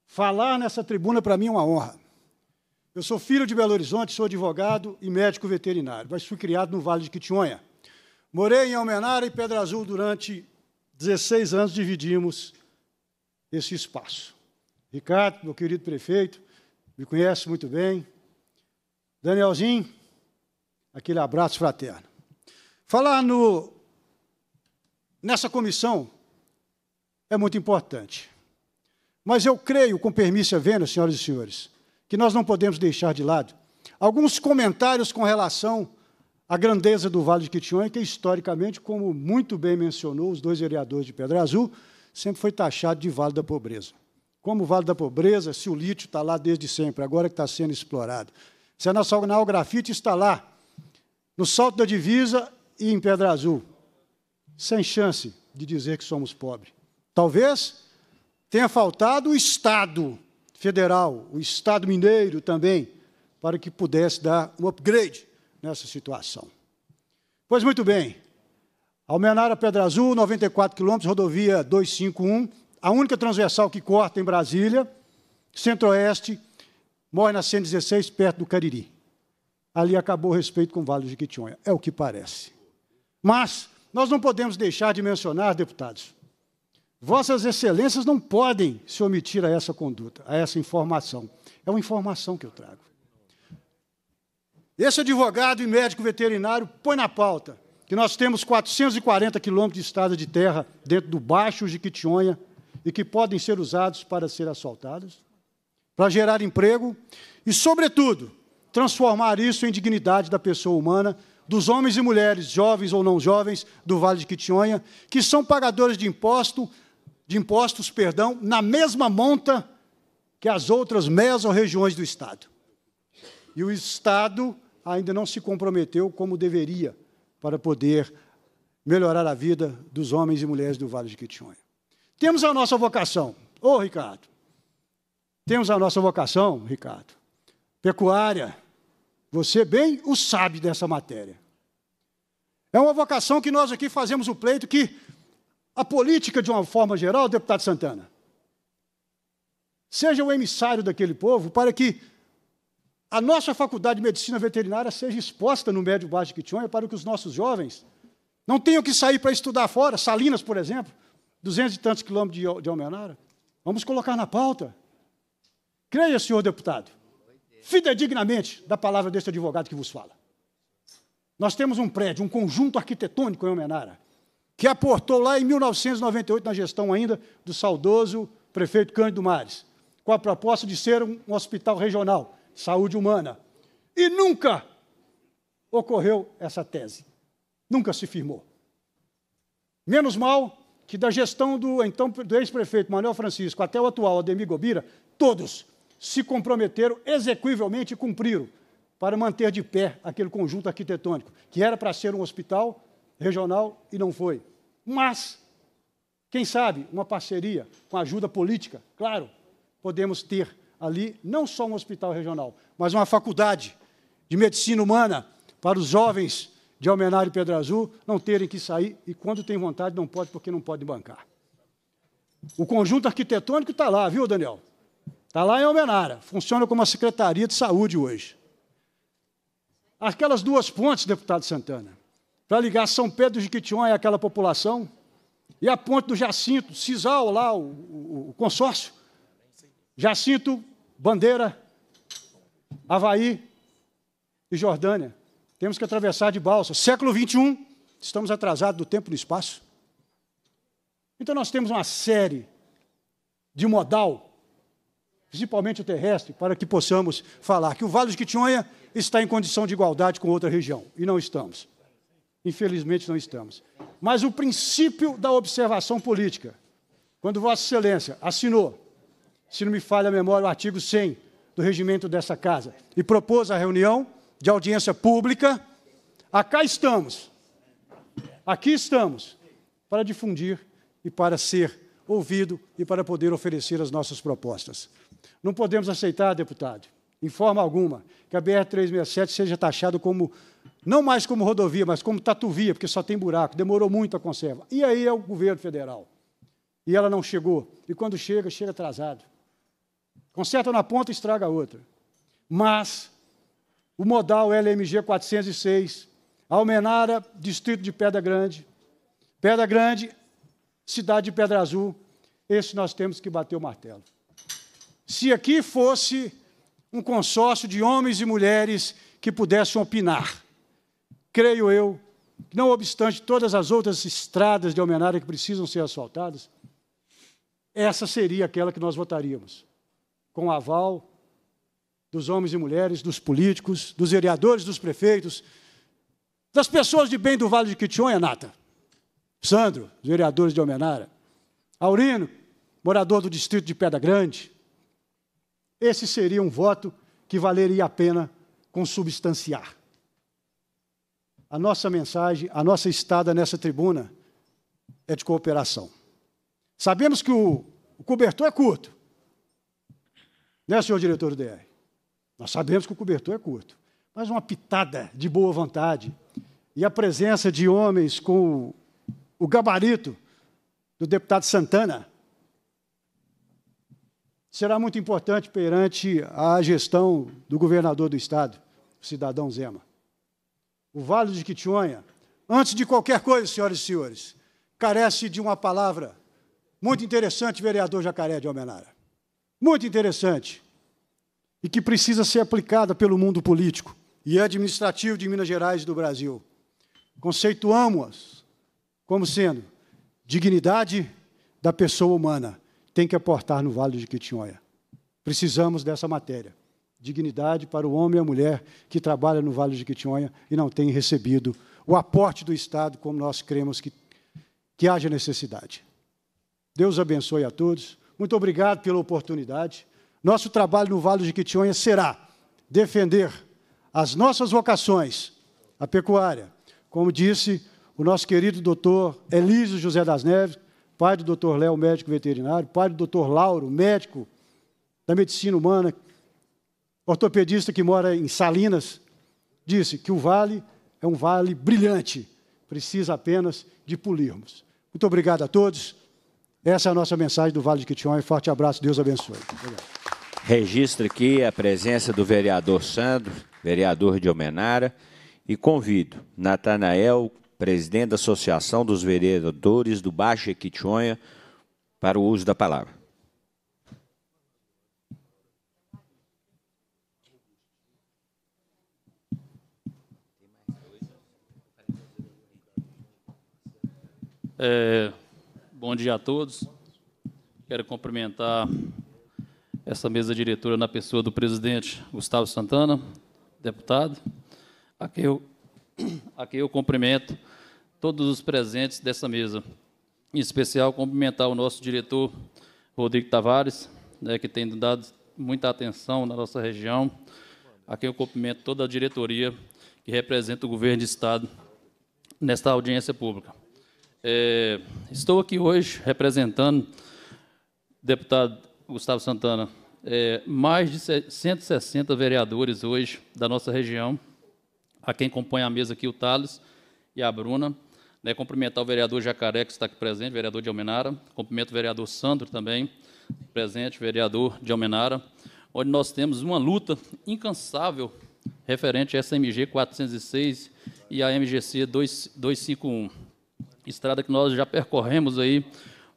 Falar nessa tribuna para mim é uma honra. Eu sou filho de Belo Horizonte, sou advogado e médico veterinário, mas fui criado no Vale de Quitionha. Morei em Almenara e Pedra Azul durante 16 anos, dividimos esse espaço. Ricardo, meu querido prefeito, me conhece muito bem. Danielzinho, aquele abraço fraterno. Falar no, nessa comissão é muito importante. Mas eu creio, com permissão vendo, senhoras e senhores, que nós não podemos deixar de lado. Alguns comentários com relação à grandeza do Vale de Quitionha, que historicamente, como muito bem mencionou os dois vereadores de Pedra Azul, sempre foi taxado de Vale da Pobreza. Como Vale da Pobreza, se o lítio está lá desde sempre, agora que está sendo explorado. Se a nossa o grafite está lá, no Salto da Divisa e em Pedra Azul, sem chance de dizer que somos pobres. Talvez tenha faltado o Estado federal, o Estado mineiro também, para que pudesse dar um upgrade nessa situação. Pois muito bem, Almenara Pedra Azul, 94 quilômetros, rodovia 251, a única transversal que corta em Brasília, centro-oeste, morre na 116, perto do Cariri. Ali acabou o respeito com o Vale de Jequitinhonha, é o que parece. Mas nós não podemos deixar de mencionar, deputados, Vossas excelências não podem se omitir a essa conduta, a essa informação. É uma informação que eu trago. Esse advogado e médico veterinário põe na pauta que nós temos 440 quilômetros de estrada de terra dentro do Baixo Jequitinhonha e que podem ser usados para ser assaltados, para gerar emprego e, sobretudo, transformar isso em dignidade da pessoa humana, dos homens e mulheres, jovens ou não jovens, do Vale de Quitinhonha, que são pagadores de imposto, de impostos, perdão, na mesma monta que as outras mesorregiões do Estado. E o Estado ainda não se comprometeu como deveria para poder melhorar a vida dos homens e mulheres do Vale de Quitionha. Temos a nossa vocação. Ô, oh, Ricardo, temos a nossa vocação, Ricardo. Pecuária, você bem o sabe dessa matéria. É uma vocação que nós aqui fazemos o pleito que a política de uma forma geral, deputado Santana. Seja o emissário daquele povo para que a nossa faculdade de medicina veterinária seja exposta no médio baixo de Quitionha para que os nossos jovens não tenham que sair para estudar fora, Salinas, por exemplo, duzentos e tantos quilômetros de, Almenara. Vamos colocar na pauta. Creia, senhor deputado, fidedignamente da palavra deste advogado que vos fala. Nós temos um prédio, um conjunto arquitetônico em Almenara, que aportou lá em 1998, na gestão ainda, do saudoso prefeito Cândido Mares, com a proposta de ser um hospital regional, saúde humana. E nunca ocorreu essa tese. Nunca se firmou. Menos mal que da gestão do então do ex-prefeito Manuel Francisco até o atual Ademir Gobira, todos se comprometeram execuivelmente e cumpriram para manter de pé aquele conjunto arquitetônico, que era para ser um hospital regional e não foi. Mas, quem sabe, uma parceria com ajuda política, claro, podemos ter ali não só um hospital regional, mas uma faculdade de medicina humana para os jovens de Almenário e Pedra Azul não terem que sair e quando tem vontade não pode porque não pode bancar. O conjunto arquitetônico está lá, viu, Daniel? Está lá em Almenara, funciona como a Secretaria de Saúde hoje. Aquelas duas pontes, deputado Santana, para ligar São Pedro de Jequitinhonha àquela população, e a ponte do Jacinto, Cisal lá, o, o, o consórcio, Jacinto, Bandeira, Havaí e Jordânia. Temos que atravessar de balsa. Século XXI, estamos atrasados do tempo e do espaço. Então nós temos uma série de modal, principalmente o terrestre, para que possamos falar que o Vale de Quitionha está em condição de igualdade com outra região, e não estamos. Infelizmente não estamos. Mas o princípio da observação política, quando Vossa Excelência assinou, se não me falha a memória, o artigo 100 do regimento dessa casa, e propôs a reunião de audiência pública, acá estamos, aqui estamos, para difundir e para ser ouvido e para poder oferecer as nossas propostas. Não podemos aceitar, deputado, em forma alguma, que a BR-367 seja taxada como não mais como rodovia, mas como tatuvia, porque só tem buraco, demorou muito a conserva. E aí é o governo federal. E ela não chegou. E quando chega, chega atrasado. Conserta na ponta e estraga outra. Mas o modal LMG 406, Almenara, distrito de Pedra Grande, Pedra Grande, cidade de Pedra Azul, esse nós temos que bater o martelo. Se aqui fosse um consórcio de homens e mulheres que pudessem opinar, creio eu, não obstante todas as outras estradas de Almenara que precisam ser asfaltadas, essa seria aquela que nós votaríamos, com o aval dos homens e mulheres, dos políticos, dos vereadores, dos prefeitos, das pessoas de bem do Vale de Quitionha, Nata, Sandro, os vereadores de Almenara, Aurino, morador do distrito de Pedra Grande. Esse seria um voto que valeria a pena consubstanciar a nossa mensagem, a nossa estada nessa tribuna é de cooperação. Sabemos que o, o cobertor é curto, né, senhor diretor do DR? Nós sabemos que o cobertor é curto, mas uma pitada de boa vontade e a presença de homens com o gabarito do deputado Santana será muito importante perante a gestão do governador do Estado, o cidadão Zema o Vale de Quitionha, antes de qualquer coisa, senhoras e senhores, carece de uma palavra muito interessante, vereador Jacaré de Almenara. Muito interessante. E que precisa ser aplicada pelo mundo político e administrativo de Minas Gerais e do Brasil. conceituamos como sendo dignidade da pessoa humana. Tem que aportar no Vale de Quitionha. Precisamos dessa matéria dignidade para o homem e a mulher que trabalha no Vale de Quitinhonha e não tem recebido o aporte do Estado como nós cremos que, que haja necessidade. Deus abençoe a todos. Muito obrigado pela oportunidade. Nosso trabalho no Vale de Quitinhonha será defender as nossas vocações, a pecuária. Como disse o nosso querido doutor Elísio José das Neves, pai do doutor Léo, médico veterinário, pai do doutor Lauro, médico da medicina humana, ortopedista que mora em Salinas disse que o vale é um vale brilhante, precisa apenas de polirmos. Muito obrigado a todos. Essa é a nossa mensagem do Vale de Quitinhonha. Forte abraço, Deus abençoe. Obrigado. Registro aqui a presença do vereador Sandro, vereador de Homenara, e convido Natanael, presidente da Associação dos Vereadores do Baixo Equitionha, para o uso da palavra. É, bom dia a todos. Quero cumprimentar essa mesa diretora na pessoa do presidente Gustavo Santana, deputado, a quem eu, a quem eu cumprimento todos os presentes dessa mesa. Em especial, cumprimentar o nosso diretor, Rodrigo Tavares, né, que tem dado muita atenção na nossa região, a quem eu cumprimento toda a diretoria que representa o governo de Estado nesta audiência pública. É, estou aqui hoje representando deputado Gustavo Santana. É, mais de 160 vereadores hoje da nossa região, a quem compõe a mesa aqui o Thales e a Bruna. Né, cumprimentar o vereador Jacaré, que está aqui presente, vereador de Almenara. Cumprimento o vereador Sandro também, presente, vereador de Almenara, onde nós temos uma luta incansável referente essa SMG 406 e a MGC 2, 251 estrada que nós já percorremos aí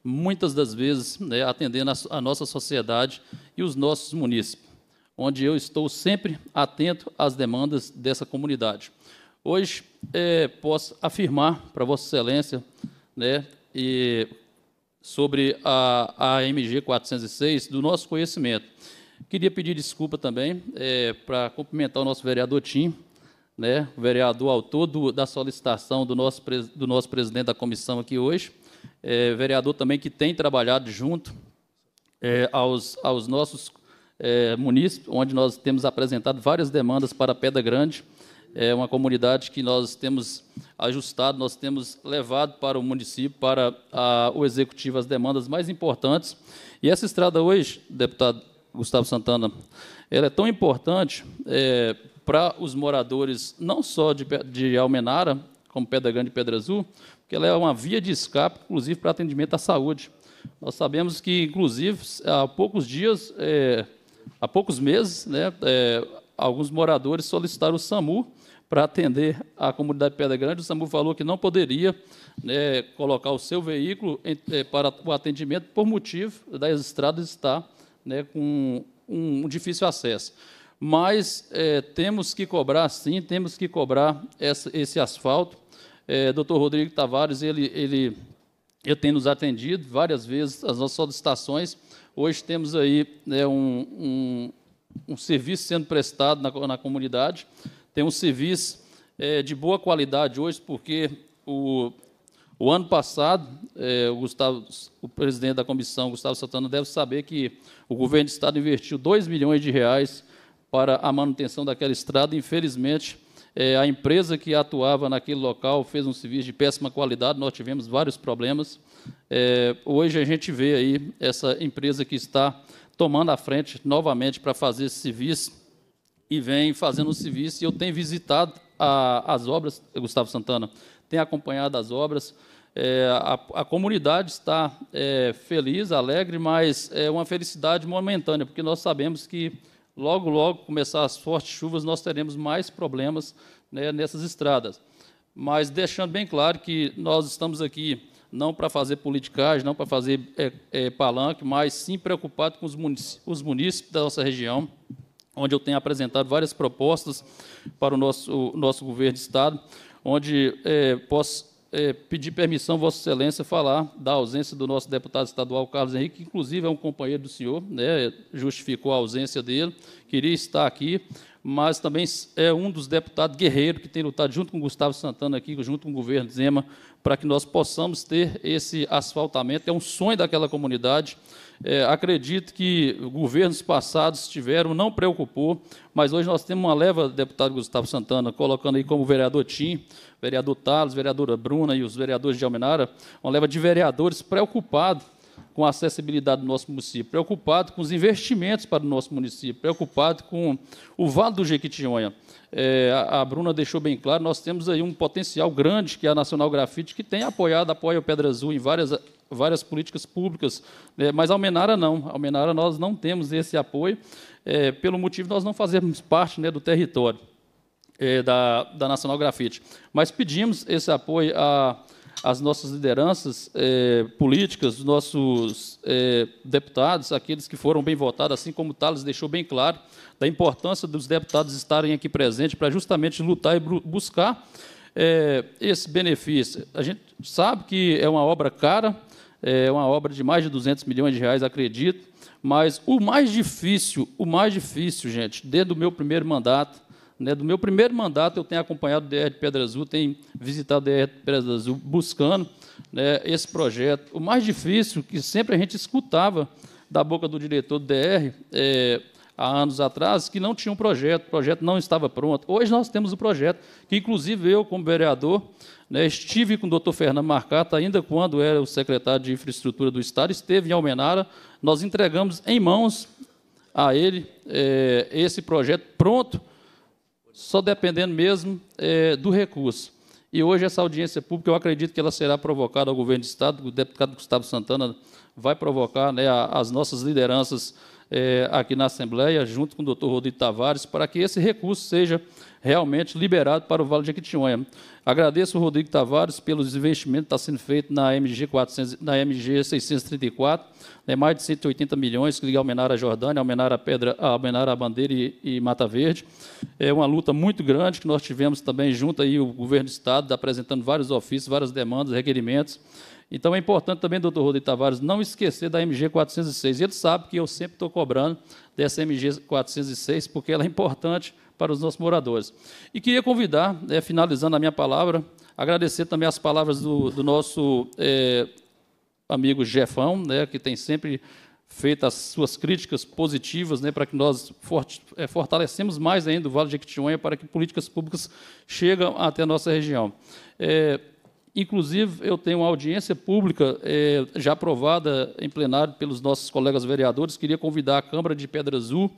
muitas das vezes, né, atendendo a, a nossa sociedade e os nossos munícipes, onde eu estou sempre atento às demandas dessa comunidade. Hoje, é, posso afirmar para Vossa Excelência né, e sobre a, a MG 406 do nosso conhecimento. Queria pedir desculpa também é, para cumprimentar o nosso vereador Tim, né, o vereador autor do, da solicitação do nosso, do nosso presidente da comissão aqui hoje, é, vereador também que tem trabalhado junto é, aos, aos nossos é, munícipes, onde nós temos apresentado várias demandas para Pedra Grande, é uma comunidade que nós temos ajustado, nós temos levado para o município, para a, o executivo, as demandas mais importantes. E essa estrada hoje, deputado Gustavo Santana, ela é tão importante é, para os moradores, não só de, de Almenara, como Pedra Grande e Pedra Azul, porque ela é uma via de escape, inclusive, para atendimento à saúde. Nós sabemos que, inclusive, há poucos dias, é, há poucos meses, né, é, alguns moradores solicitaram o SAMU para atender a comunidade Pedra Grande. O SAMU falou que não poderia né, colocar o seu veículo em, é, para o atendimento por motivo das estradas estar né, com um difícil acesso mas é, temos que cobrar sim, temos que cobrar essa, esse asfalto. É, Dr. Rodrigo Tavares, ele, ele, ele tem nos atendido várias vezes as nossas solicitações. Hoje temos aí né, um, um, um, serviço sendo prestado na, na comunidade, tem um serviço é, de boa qualidade hoje, porque o, o ano passado, é, o, Gustavo, o presidente da comissão, Gustavo Santana, deve saber que o governo do Estado investiu 2 milhões de reais para a manutenção daquela estrada. Infelizmente, é, a empresa que atuava naquele local fez um serviço de péssima qualidade, nós tivemos vários problemas. É, hoje a gente vê aí essa empresa que está tomando a frente novamente para fazer esse serviço e vem fazendo o serviço. E eu tenho visitado a, as obras, Gustavo Santana, tenho acompanhado as obras. É, a, a, comunidade está é, feliz, alegre, mas é uma felicidade momentânea, porque nós sabemos que logo, logo começar as fortes chuvas, nós teremos mais problemas né, nessas estradas. Mas deixando bem claro que nós estamos aqui não para fazer politicagem, não para fazer é, é, palanque, mas sim preocupado com os, munic os munícipes da nossa região, onde eu tenho apresentado várias propostas para o nosso, o nosso governo de Estado, onde é, posso é, pedir permissão, Vossa Excelência, falar da ausência do nosso deputado estadual Carlos Henrique, que inclusive é um companheiro do senhor, né, justificou a ausência dele, queria estar aqui, mas também é um dos deputados guerreiros que tem lutado junto com Gustavo Santana aqui, junto com o governo Zema, para que nós possamos ter esse asfaltamento. É um sonho daquela comunidade. É, acredito que governos passados tiveram, não preocupou, mas hoje nós temos uma leva, deputado Gustavo Santana, colocando aí como vereador Tim, vereador Talos, vereadora Bruna e os vereadores de Almenara, uma leva de vereadores preocupados com a acessibilidade do nosso município, preocupados com os investimentos para o nosso município, preocupados com o Vale do Jequitinhonha. É, a, a, Bruna deixou bem claro, nós temos aí um potencial grande que é a Nacional Grafite, que tem apoiado, apoia o Pedra Azul em várias, várias políticas públicas, né, mas a Almenara não. A Almenara nós não temos esse apoio, é, pelo motivo de nós não fazermos parte né, do território. Eh, da, da Nacional Grafite. Mas pedimos esse apoio às nossas lideranças eh, políticas, dos nossos eh, deputados, aqueles que foram bem votados, assim como o Thales deixou bem claro da importância dos deputados estarem aqui presentes para justamente lutar e buscar esse benefício. A gente sabe que é uma obra cara, é uma obra de mais de 200 milhões de reais, acredito, mas o mais difícil, o mais difícil, gente, desde o meu primeiro mandato, né, do meu primeiro mandato, eu tenho acompanhado o DR de Pedra Azul, tenho visitado o DR de Pedra Azul, buscando né, esse projeto. O mais difícil, que sempre a gente escutava da boca do diretor do DR, é, eh, há anos atrás, que não tinha um projeto, o projeto não estava pronto. Hoje nós temos o um projeto, que inclusive eu, como vereador, né, estive com o doutor Fernando Marcata, ainda quando era o secretário de Infraestrutura do Estado, esteve em Almenara, nós entregamos em mãos a ele é, esse projeto pronto só dependendo mesmo é, do recurso. E hoje essa audiência pública, eu acredito que ela será provocada ao governo do Estado, o deputado Gustavo Santana vai provocar né, as nossas lideranças é, aqui na Assembleia, junto com o doutor Rodrigo Tavares, para que esse recurso seja realmente liberado para o Vale de Jequitinhonha. Agradeço ao Rodrigo Tavares pelos investimentos que está sendo feito na MG, 400, na MG 634, né, mais de 180 milhões que liga Almenara à Jordânia, Almenara à Pedra, Almenara à Bandeira e, e, Mata Verde. É uma luta muito grande que nós tivemos também junto aí o Governo do Estado, apresentando vários ofícios, várias demandas, requerimentos. Então é importante também, doutor Rodrigo Tavares, não esquecer da MG 406. Ele sabe que eu sempre estou cobrando dessa MG 406, porque ela é importante para os nossos moradores. E queria convidar, né, finalizando a minha palavra, agradecer também as palavras do, do nosso é, amigo Jefão, né, que tem sempre feito as suas críticas positivas né, para que nós é, fortalecemos mais ainda o Vale de Jequitinhonha para que políticas públicas cheguem até a nossa região. É, Inclusive, eu tenho uma audiência pública é, já aprovada em plenário pelos nossos colegas vereadores. Queria convidar a Câmara de Pedra Azul,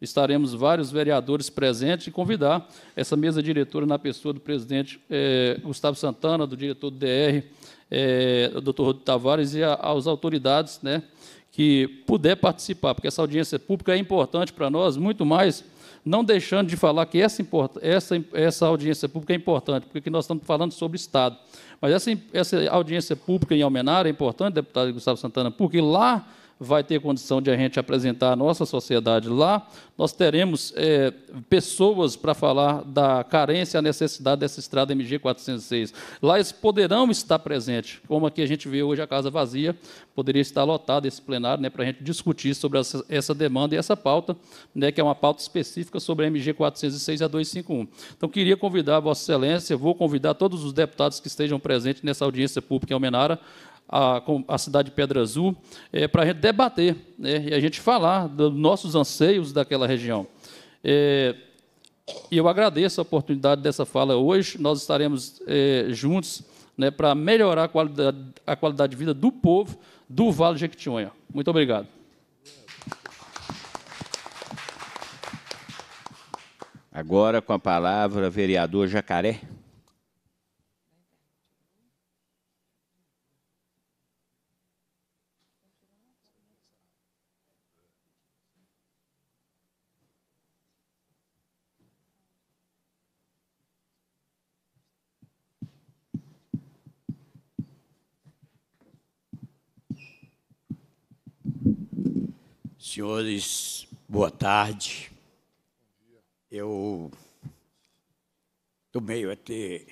estaremos vários vereadores presentes, e convidar essa mesa diretora, na pessoa do presidente é, Gustavo Santana, do diretor do DR, é, doutor Rodrigo Tavares, e a, aos autoridades né, que puder participar, porque essa audiência pública é importante para nós, muito mais não deixando de falar que essa, essa, essa audiência pública é importante, porque aqui nós estamos falando sobre Estado. Mas essa, essa audiência pública em Almenara é importante, deputado Gustavo Santana, porque lá vai ter condição de a gente apresentar a nossa sociedade lá. Nós teremos é, pessoas para falar da carência, e a necessidade dessa estrada MG 406. Lá eles poderão estar presentes, como aqui a gente vê hoje a casa vazia, poderia estar lotado esse plenário né, para a gente discutir sobre essa, essa demanda e essa pauta, né, que é uma pauta específica sobre a MG 406 a 251. Então, queria convidar Vossa Excelência, vou convidar todos os deputados que estejam presentes nessa audiência pública em Almenara a, a cidade de Pedra Azul, é, para a gente debater né, e a gente falar dos nossos anseios daquela região. É, e eu agradeço a oportunidade dessa fala hoje. Nós estaremos é, juntos né, para melhorar a qualidade, a qualidade de vida do povo do Vale Jequitinhonha. Muito obrigado. Agora, com a palavra, vereador Jacaré. Senhores, boa tarde. Eu estou meio até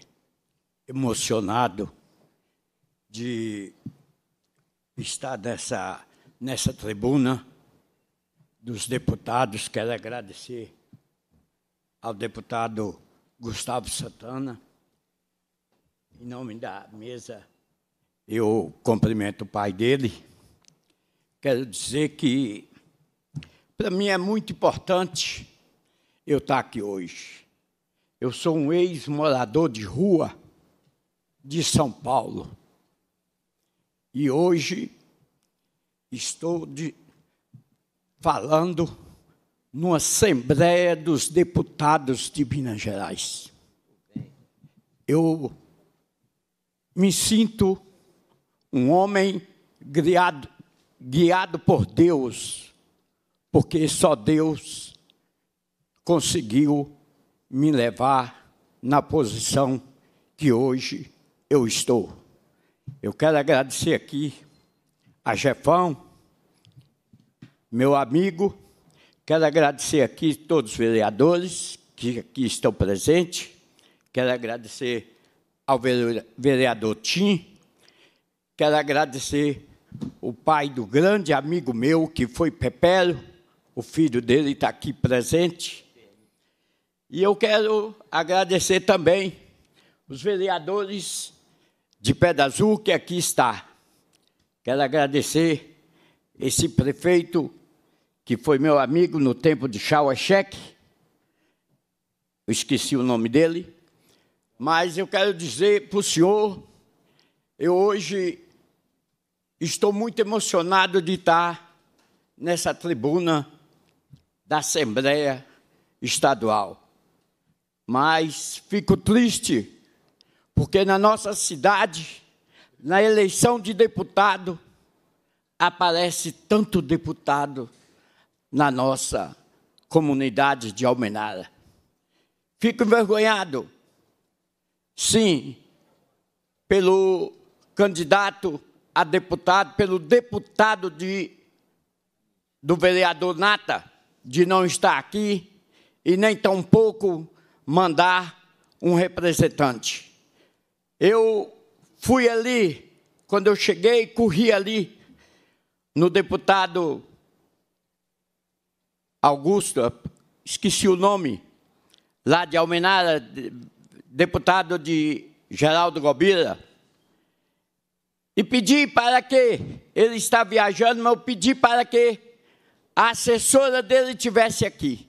emocionado de estar nessa, nessa tribuna dos deputados. Quero agradecer ao deputado Gustavo Santana. Em nome da mesa, eu cumprimento o pai dele. Quero dizer que para mim é muito importante eu estar tá aqui hoje. Eu sou um ex-morador de rua de São Paulo. E hoje estou de, falando numa Assembleia dos Deputados de Minas Gerais. Eu me sinto um homem guiado, guiado por Deus porque só Deus conseguiu me levar na posição que hoje eu estou. Eu quero agradecer aqui a Jefão, meu amigo, quero agradecer aqui todos os vereadores que aqui estão presentes, quero agradecer ao vereador Tim, quero agradecer o pai do grande amigo meu que foi Pepero, o filho dele está aqui presente. E eu quero agradecer também os vereadores de Pedra Azul que aqui está. Quero agradecer esse prefeito que foi meu amigo no tempo de Chauachek. Eu esqueci o nome dele. Mas eu quero dizer para o senhor, eu hoje estou muito emocionado de estar nessa tribuna da Assembleia Estadual. Mas fico triste, porque na nossa cidade, na eleição de deputado, aparece tanto deputado na nossa comunidade de Almenara. Fico envergonhado, sim, pelo candidato a deputado, pelo deputado de, do vereador Nata, de não estar aqui e nem tampouco mandar um representante. Eu fui ali, quando eu cheguei, corri ali no deputado Augusto, esqueci o nome, lá de Almenara, deputado de Geraldo Gobira, e pedi para que, ele está viajando, mas eu pedi para que a assessora dele tivesse aqui,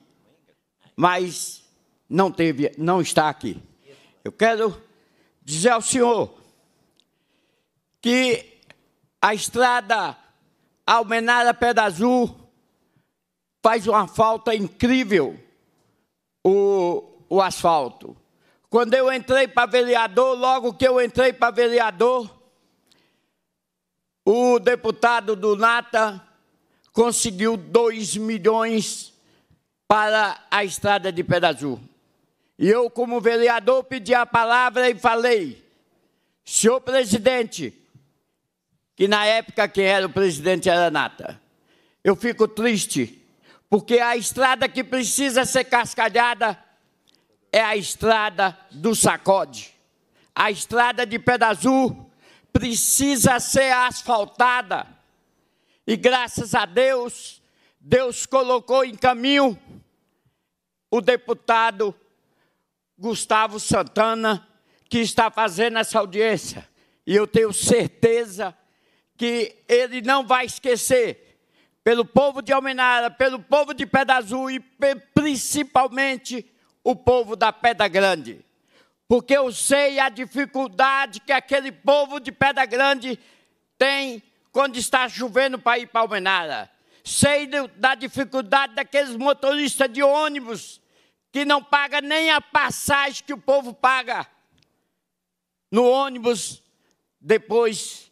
mas não teve, não está aqui. Eu quero dizer ao senhor que a estrada Almenara Pedra Azul faz uma falta incrível o, o asfalto. Quando eu entrei para vereador, logo que eu entrei para vereador, o deputado do Nata conseguiu 2 milhões para a estrada de azul E eu, como vereador, pedi a palavra e falei, senhor presidente, que na época quem era o presidente era Nata, eu fico triste, porque a estrada que precisa ser cascalhada é a estrada do sacode. A estrada de Pedazul precisa ser asfaltada e graças a Deus, Deus colocou em caminho o deputado Gustavo Santana, que está fazendo essa audiência. E eu tenho certeza que ele não vai esquecer, pelo povo de Almenara, pelo povo de Pedra Azul e principalmente o povo da Pedra Grande. Porque eu sei a dificuldade que aquele povo de Pedra Grande tem quando está chovendo para ir para Almenara. Sei da dificuldade daqueles motoristas de ônibus que não paga nem a passagem que o povo paga no ônibus depois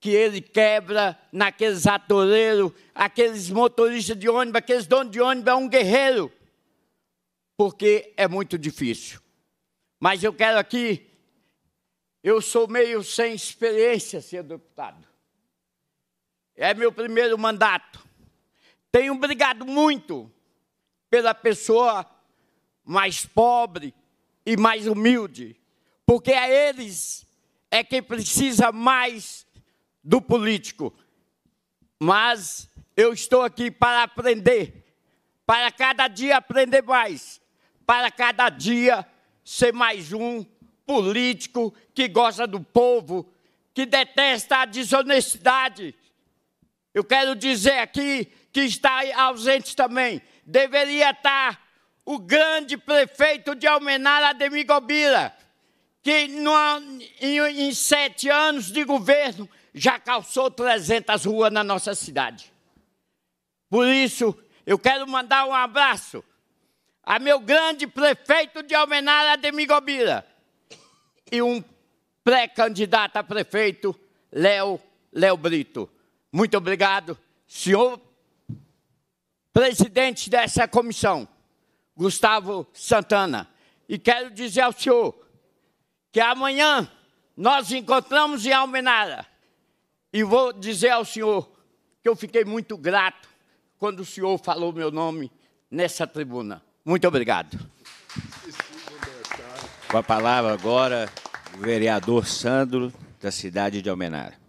que ele quebra naqueles atoleiros, aqueles motoristas de ônibus, aqueles donos de ônibus, é um guerreiro, porque é muito difícil. Mas eu quero aqui, eu sou meio sem experiência, senhor deputado, é meu primeiro mandato. Tenho brigado muito pela pessoa mais pobre e mais humilde, porque a eles é quem precisa mais do político. Mas eu estou aqui para aprender, para cada dia aprender mais, para cada dia ser mais um político que gosta do povo, que detesta a desonestidade, eu quero dizer aqui que está ausente também. Deveria estar o grande prefeito de Almenara, Ademir Gobira, que em, em sete anos de governo já calçou 300 ruas na nossa cidade. Por isso, eu quero mandar um abraço a meu grande prefeito de Almenara, Ademir Gobira, e um pré-candidato a prefeito, Léo, Léo Brito. Muito obrigado, senhor presidente dessa comissão, Gustavo Santana. E quero dizer ao senhor que amanhã nós encontramos em Almenara. E vou dizer ao senhor que eu fiquei muito grato quando o senhor falou meu nome nessa tribuna. Muito obrigado. Com a palavra agora, o vereador Sandro, da cidade de Almenara.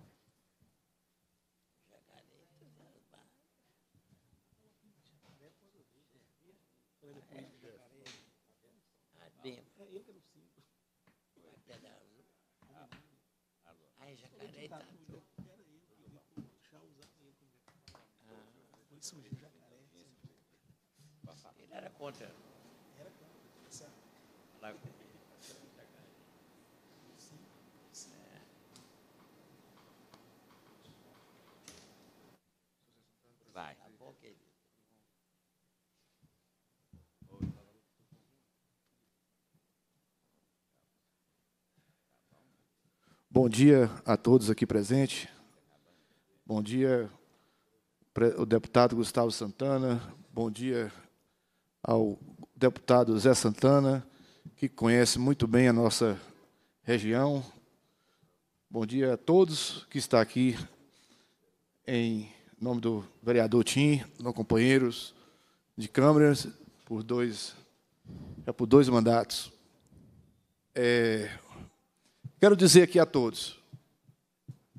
Bom dia a todos aqui presentes. Bom dia o deputado Gustavo Santana. Bom dia ao deputado Zé Santana, que conhece muito bem a nossa região. Bom dia a todos que está aqui em nome do vereador Tim, não companheiros de câmaras por dois é por dois mandatos. É, Quero dizer aqui a todos,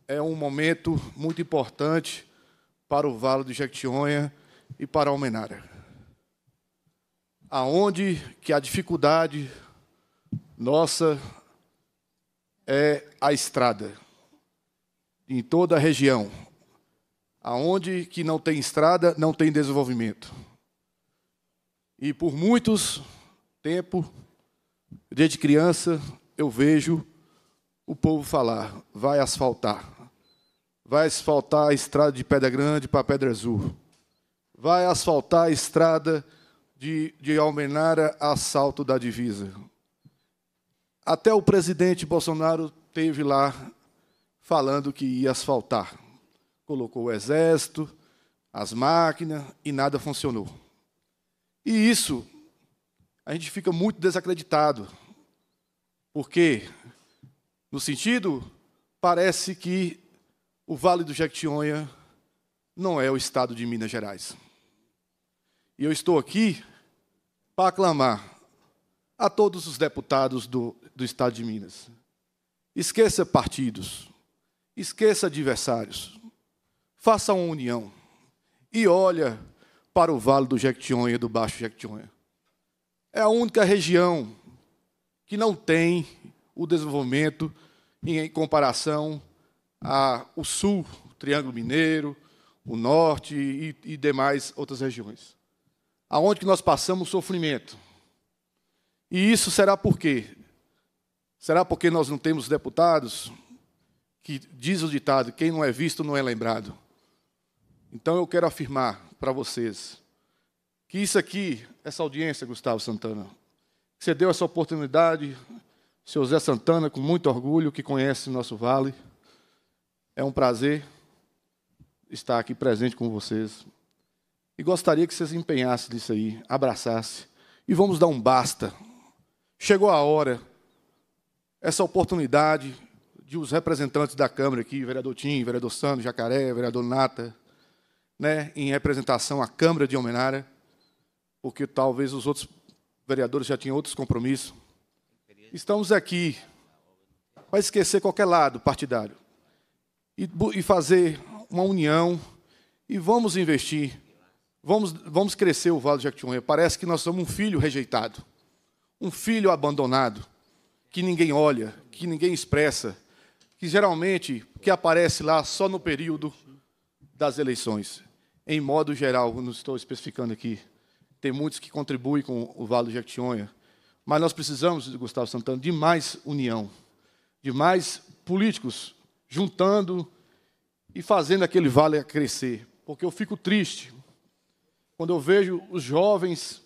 é um momento muito importante para o Vale do Jequitinhonha e para a Almenara. Aonde que a dificuldade nossa é a estrada, em toda a região. Aonde que não tem estrada, não tem desenvolvimento. E por muitos tempo, desde criança, eu vejo o povo falar: vai asfaltar. Vai asfaltar a estrada de Pedra Grande para Pedra Azul. Vai asfaltar a estrada de, de Almenara a Salto da Divisa. Até o presidente Bolsonaro teve lá falando que ia asfaltar. Colocou o exército, as máquinas e nada funcionou. E isso a gente fica muito desacreditado. Porque no sentido, parece que o Vale do Jequitinhonha não é o estado de Minas Gerais. E eu estou aqui para aclamar a todos os deputados do, do estado de Minas. Esqueça partidos, esqueça adversários, faça uma união e olha para o Vale do Jequitinhonha, do Baixo Jequitinhonha. É a única região que não tem o desenvolvimento em comparação ao sul, Triângulo Mineiro, o norte e, e demais outras regiões. Aonde que nós passamos sofrimento. E isso será por quê? Será porque nós não temos deputados que diz o ditado, quem não é visto não é lembrado. Então eu quero afirmar para vocês que isso aqui, essa audiência, Gustavo Santana, que você deu essa oportunidade seu Zé Santana, com muito orgulho, que conhece nosso vale. É um prazer estar aqui presente com vocês. E gostaria que vocês empenhassem nisso aí, abraçassem. E vamos dar um basta. Chegou a hora, essa oportunidade de os representantes da Câmara aqui, vereador Tim, vereador Sandro, Jacaré, vereador Nata, né, em representação à Câmara de Almenara, porque talvez os outros vereadores já tinham outros compromissos. Estamos aqui para esquecer qualquer lado partidário e, e fazer uma união e vamos investir. Vamos, vamos crescer o Vale do Jequitinhonha. Parece que nós somos um filho rejeitado, um filho abandonado, que ninguém olha, que ninguém expressa, que geralmente que aparece lá só no período das eleições. Em modo geral, não estou especificando aqui, tem muitos que contribuem com o Vale do Jequitinhonha, mas nós precisamos, Gustavo Santana, de mais união, de mais políticos juntando e fazendo aquele vale crescer. Porque eu fico triste quando eu vejo os jovens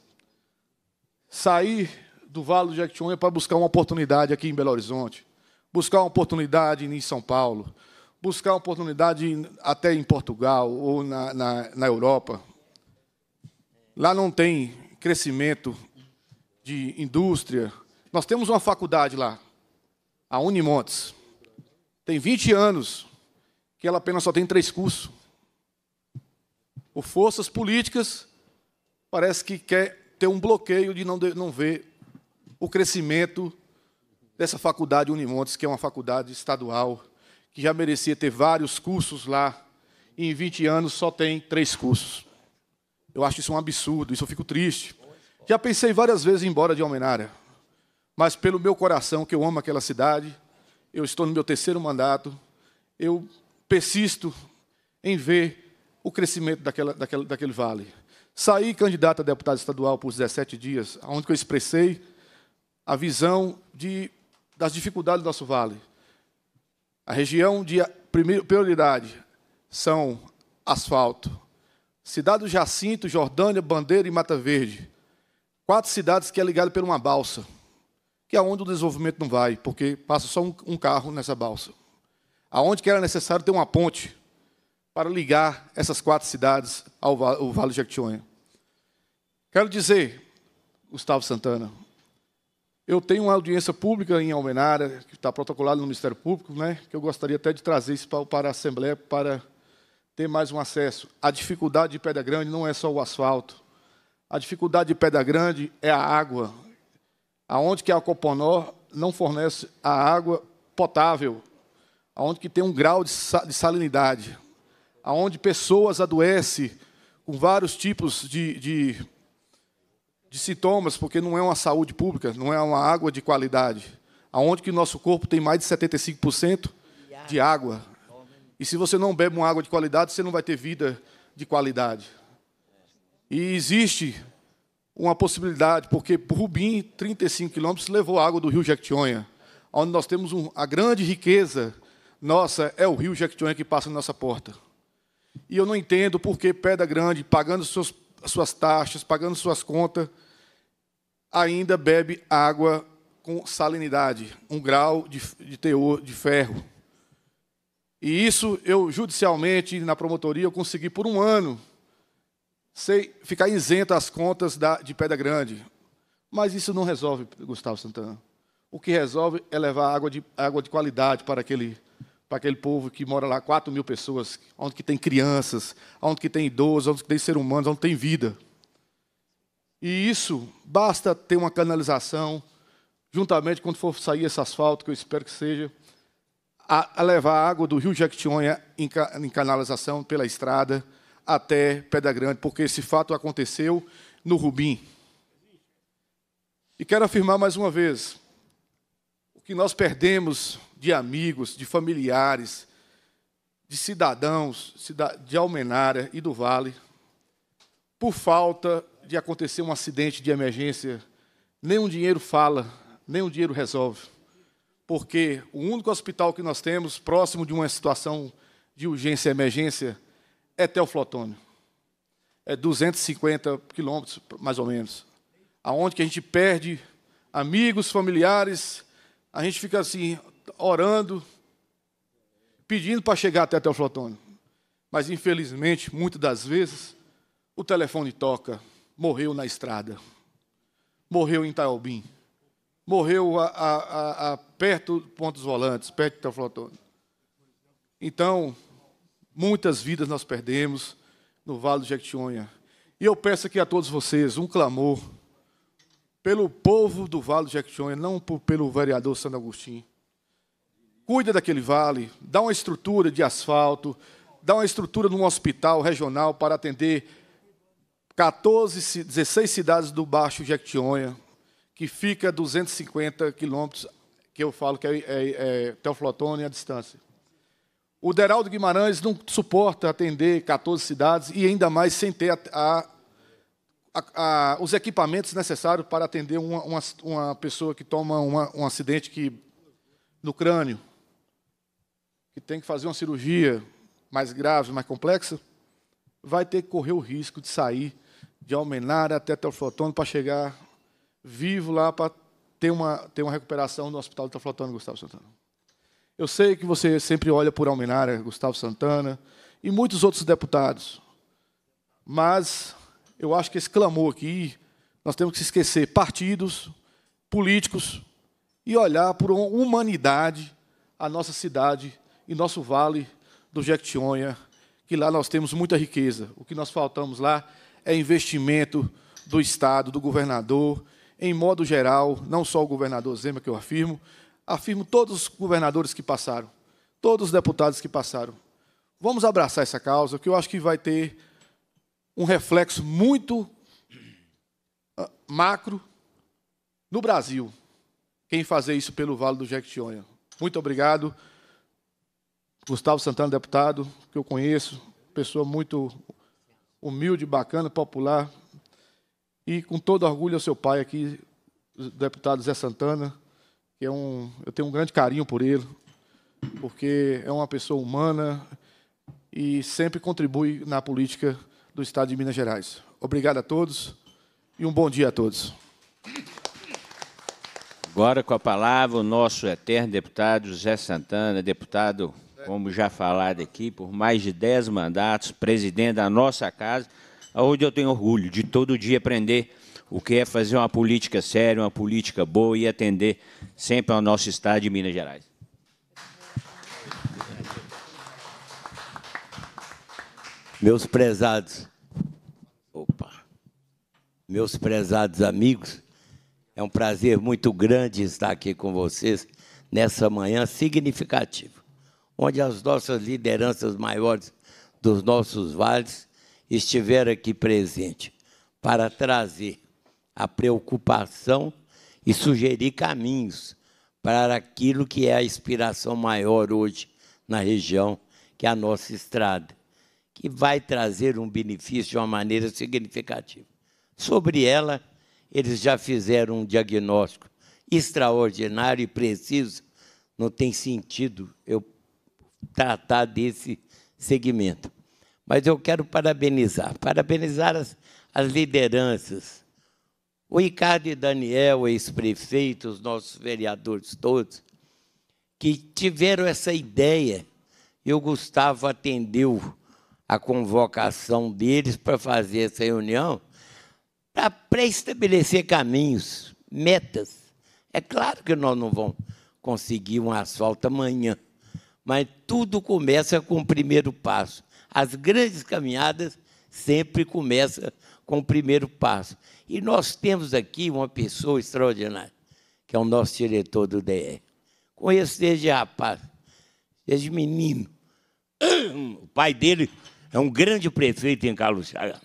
sair do Vale do Jequitinhonha para buscar uma oportunidade aqui em Belo Horizonte, buscar uma oportunidade em São Paulo, buscar uma oportunidade até em Portugal ou na, na, na Europa. Lá não tem crescimento de indústria. Nós temos uma faculdade lá, a Unimontes. Tem 20 anos que ela apenas só tem três cursos. Por forças políticas, parece que quer ter um bloqueio de não, de, não ver o crescimento dessa faculdade Unimontes, que é uma faculdade estadual, que já merecia ter vários cursos lá, e em 20 anos só tem três cursos. Eu acho isso um absurdo, isso eu fico triste. Já pensei várias vezes em ir embora de Almenara, mas pelo meu coração, que eu amo aquela cidade, eu estou no meu terceiro mandato, eu persisto em ver o crescimento daquela, daquela, daquele vale. Saí candidato a deputado estadual por 17 dias, onde eu expressei a visão de, das dificuldades do nosso vale. A região de prioridade são asfalto. Cidade do Jacinto, Jordânia, Bandeira e Mata Verde quatro cidades que é ligado por uma balsa, que é onde o desenvolvimento não vai, porque passa só um, um carro nessa balsa. Aonde que era necessário ter uma ponte para ligar essas quatro cidades ao, ao Vale do Jequitinhonha. Quero dizer, Gustavo Santana, eu tenho uma audiência pública em Almenara, que está protocolada no Ministério Público, né, que eu gostaria até de trazer isso para a Assembleia para ter mais um acesso. A dificuldade de Pedra Grande não é só o asfalto, a dificuldade de Pedra Grande é a água. Aonde que a Coponó não fornece a água potável, aonde que tem um grau de salinidade, aonde pessoas adoecem com vários tipos de, de, de sintomas, porque não é uma saúde pública, não é uma água de qualidade. Aonde que o nosso corpo tem mais de 75% de água. E se você não bebe uma água de qualidade, você não vai ter vida de qualidade. E existe uma possibilidade, porque Rubim, 35 quilômetros, levou água do rio Jequitinhonha, onde nós temos um, a grande riqueza nossa, é o rio Jequitinhonha que passa na nossa porta. E eu não entendo por que Pedra Grande, pagando suas taxas, pagando suas contas, ainda bebe água com salinidade, um grau de, de teor de ferro. E isso eu, judicialmente, na promotoria, eu consegui por um ano sei, ficar isento às contas da, de Pedra Grande. Mas isso não resolve, Gustavo Santana. O que resolve é levar água de, água de qualidade para aquele, para aquele povo que mora lá, 4 mil pessoas, onde que tem crianças, onde que tem idosos, onde que tem ser humanos, onde tem vida. E isso, basta ter uma canalização, juntamente, quando for sair esse asfalto, que eu espero que seja, a, a levar a água do rio Jequitinhonha em, em canalização pela estrada, até Pedra Grande, porque esse fato aconteceu no Rubim. E quero afirmar mais uma vez: o que nós perdemos de amigos, de familiares, de cidadãos de Almenara e do Vale, por falta de acontecer um acidente de emergência, nenhum dinheiro fala, nenhum dinheiro resolve. Porque o único hospital que nós temos próximo de uma situação de urgência e emergência é Teoflotone. É 250 quilômetros, mais ou menos. Aonde que a gente perde amigos, familiares, a gente fica assim, orando, pedindo para chegar até Teoflotone. Mas, infelizmente, muitas das vezes, o telefone toca. Morreu na estrada. Morreu em Itaobim, Morreu a, a, a, a perto de Pontos Volantes, perto de Teoflotone. Então, Muitas vidas nós perdemos no Vale do Jequitinhonha. E eu peço aqui a todos vocês um clamor pelo povo do Vale do Jequitinhonha, não pelo vereador Santo Agostinho. Cuida daquele vale, dá uma estrutura de asfalto, dá uma estrutura num hospital regional para atender 14, 16 cidades do Baixo Jequitinhonha, que fica a 250 quilômetros, que eu falo que é, é, é Teoflotone a distância. O Deraldo Guimarães não suporta atender 14 cidades e ainda mais sem ter a, a, a, os equipamentos necessários para atender uma, uma, uma pessoa que toma uma, um acidente que, no crânio, que tem que fazer uma cirurgia mais grave, mais complexa, vai ter que correr o risco de sair de Almenara até Teoflotone para chegar vivo lá para ter uma, ter uma recuperação no Hospital Teoflotone, Gustavo Santana. Eu sei que você sempre olha por Almenara, Gustavo Santana e muitos outros deputados. Mas eu acho que esse clamor aqui, nós temos que esquecer partidos, políticos e olhar por humanidade a nossa cidade e nosso vale do Jequitinhonha, que lá nós temos muita riqueza. O que nós faltamos lá é investimento do Estado, do governador, em modo geral, não só o governador Zema, que eu afirmo, afirmo todos os governadores que passaram, todos os deputados que passaram. Vamos abraçar essa causa, que eu acho que vai ter um reflexo muito ah, macro no Brasil. Quem fazer isso pelo Vale do Jequitinhonha. Muito obrigado. Gustavo Santana, deputado, que eu conheço, pessoa muito humilde, bacana, popular. E com todo orgulho ao seu pai aqui, deputado Zé Santana que é um, eu tenho um grande carinho por ele, porque é uma pessoa humana e sempre contribui na política do Estado de Minas Gerais. Obrigado a todos e um bom dia a todos. Agora com a palavra o nosso eterno deputado José Santana, deputado, como já falado aqui, por mais de dez mandatos, presidente da nossa casa, onde eu tenho orgulho de todo dia aprender o que é fazer uma política séria, uma política boa e atender sempre ao nosso Estado de Minas Gerais. Meus prezados, opa, meus prezados amigos, é um prazer muito grande estar aqui com vocês nessa manhã significativa, onde as nossas lideranças maiores dos nossos vales estiveram aqui presentes para trazer a preocupação e sugerir caminhos para aquilo que é a inspiração maior hoje na região, que é a nossa estrada, que vai trazer um benefício de uma maneira significativa. Sobre ela, eles já fizeram um diagnóstico extraordinário e preciso. Não tem sentido eu tratar desse segmento. Mas eu quero parabenizar, parabenizar as, as lideranças o Ricardo e Daniel, ex-prefeitos, nossos vereadores todos, que tiveram essa ideia, e o Gustavo atendeu a convocação deles para fazer essa reunião, para pré-estabelecer caminhos, metas. É claro que nós não vamos conseguir um asfalto amanhã, mas tudo começa com o primeiro passo. As grandes caminhadas sempre começam com o primeiro passo. E nós temos aqui uma pessoa extraordinária, que é o nosso diretor do DR. Conheço desde rapaz, desde menino. O pai dele é um grande prefeito em Carlos Chagas,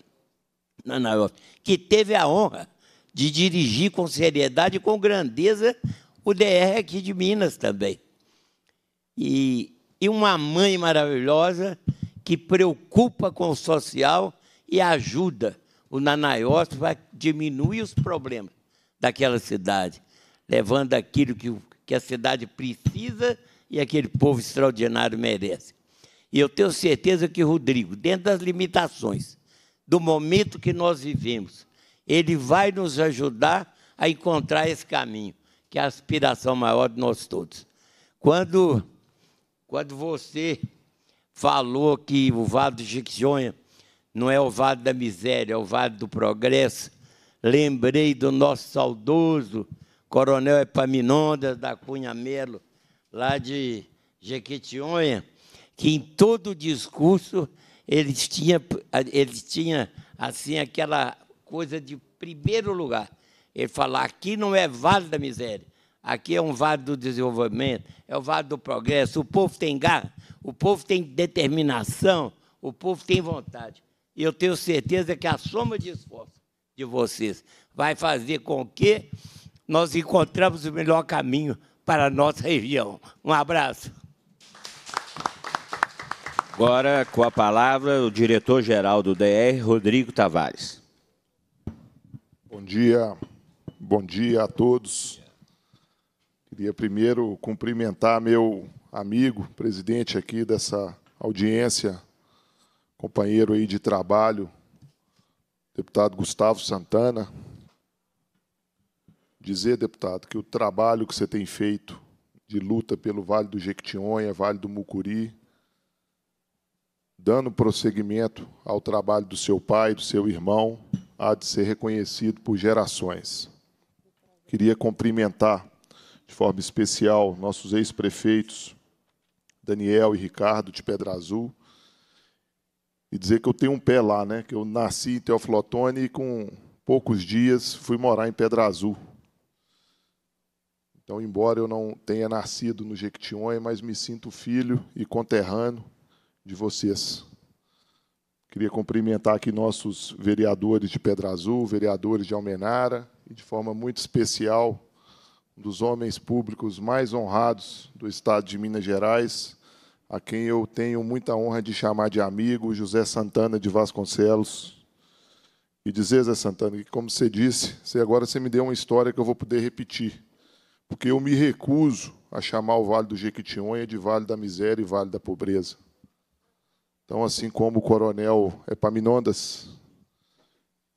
na Nairobi, que teve a honra de dirigir com seriedade e com grandeza o DR aqui de Minas também. E, e uma mãe maravilhosa que preocupa com o social e ajuda o Nanaiós vai diminuir os problemas daquela cidade, levando aquilo que, que a cidade precisa e aquele povo extraordinário merece. E eu tenho certeza que Rodrigo, dentro das limitações do momento que nós vivemos, ele vai nos ajudar a encontrar esse caminho, que é a aspiração maior de nós todos. Quando, quando você falou que o Vado de Jequitinhonha não é o vado da miséria, é o vado do progresso. Lembrei do nosso saudoso Coronel Epaminondas da Cunha Melo, lá de Jequitinhonha, que em todo o discurso eles tinha eles tinha assim aquela coisa de primeiro lugar. Ele fala, aqui não é vale da miséria, aqui é um vale do desenvolvimento, é o vale do progresso, o povo tem garra, o povo tem determinação, o povo tem vontade. E eu tenho certeza que a soma de esforço de vocês vai fazer com que nós encontramos o melhor caminho para a nossa região. Um abraço. Agora, com a palavra, o diretor-geral do DR, Rodrigo Tavares. Bom dia, bom dia a todos. Queria primeiro cumprimentar meu amigo, presidente aqui dessa audiência companheiro aí de trabalho, deputado Gustavo Santana, dizer, deputado, que o trabalho que você tem feito de luta pelo Vale do Jequitinhonha, Vale do Mucuri, dando prosseguimento ao trabalho do seu pai, do seu irmão, há de ser reconhecido por gerações. Queria cumprimentar de forma especial nossos ex-prefeitos Daniel e Ricardo de Pedra Azul, e dizer que eu tenho um pé lá, né? Que eu nasci em Teoflotone e com poucos dias fui morar em Pedra Azul. Então, embora eu não tenha nascido no Jequitinhonha, mas me sinto filho e conterrâneo de vocês. Queria cumprimentar aqui nossos vereadores de Pedra Azul, vereadores de Almenara, e de forma muito especial, um dos homens públicos mais honrados do estado de Minas Gerais, a quem eu tenho muita honra de chamar de amigo, José Santana de Vasconcelos. E dizer, Zé Santana, que como você disse, você agora você me deu uma história que eu vou poder repetir. Porque eu me recuso a chamar o Vale do Jequitinhonha de Vale da Miséria e Vale da Pobreza. Então, assim como o coronel Epaminondas,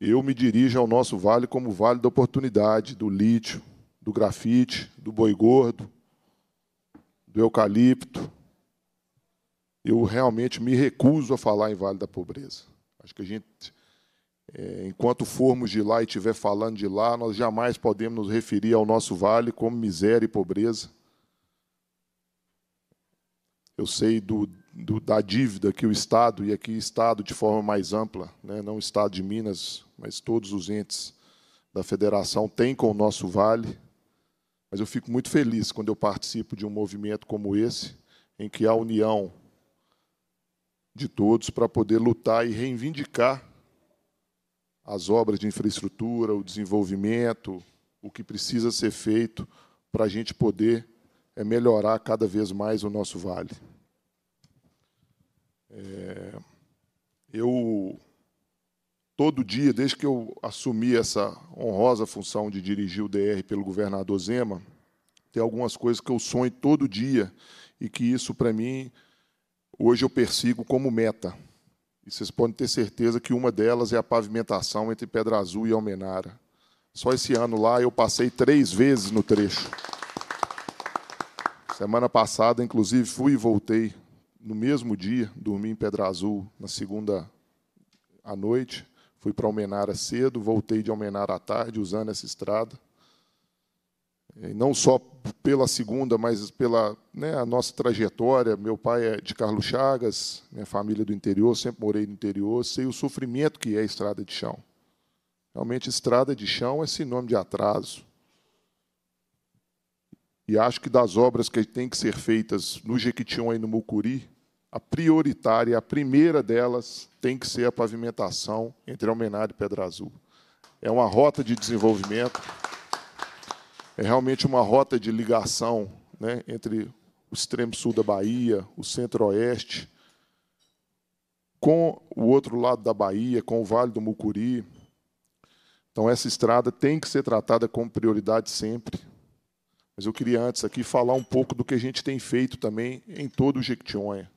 eu me dirijo ao nosso vale como vale da oportunidade, do lítio, do grafite, do boi gordo, do eucalipto, eu realmente me recuso a falar em Vale da Pobreza. Acho que a gente, é, enquanto formos de lá e estiver falando de lá, nós jamais podemos nos referir ao nosso vale como miséria e pobreza. Eu sei do, do, da dívida que o Estado, e aqui Estado de forma mais ampla, né, não o Estado de Minas, mas todos os entes da federação têm com o nosso vale. Mas eu fico muito feliz quando eu participo de um movimento como esse, em que a união de todos para poder lutar e reivindicar as obras de infraestrutura, o desenvolvimento, o que precisa ser feito para a gente poder eh, melhorar cada vez mais o nosso vale. É, eu, todo dia, desde que eu assumi essa honrosa função de dirigir o DR pelo governador Zema, tem algumas coisas que eu sonho todo dia e que isso, para mim, hoje eu persigo como meta. E vocês podem ter certeza que uma delas é a pavimentação entre Pedra Azul e Almenara. Só esse ano lá eu passei três vezes no trecho. Semana passada, inclusive, fui e voltei no mesmo dia, dormi em Pedra Azul na segunda à noite, fui para Almenara cedo, voltei de Almenara à tarde usando essa estrada. É, não só pela segunda, mas pela né, a nossa trajetória. Meu pai é de Carlos Chagas, minha família é do interior, sempre morei no interior, sei o sofrimento que é a estrada de chão. Realmente, estrada de chão é sinônimo de atraso. E acho que das obras que têm que ser feitas no Jequitinhonha e no Mucuri, a prioritária, a primeira delas, tem que ser a pavimentação entre Almenar e Pedra Azul. É uma rota de desenvolvimento é realmente uma rota de ligação né, entre o extremo sul da Bahia, o centro-oeste, com o outro lado da Bahia, com o Vale do Mucuri. Então, essa estrada tem que ser tratada como prioridade sempre. Mas eu queria antes aqui falar um pouco do que a gente tem feito também em todo o Jequitinhonha.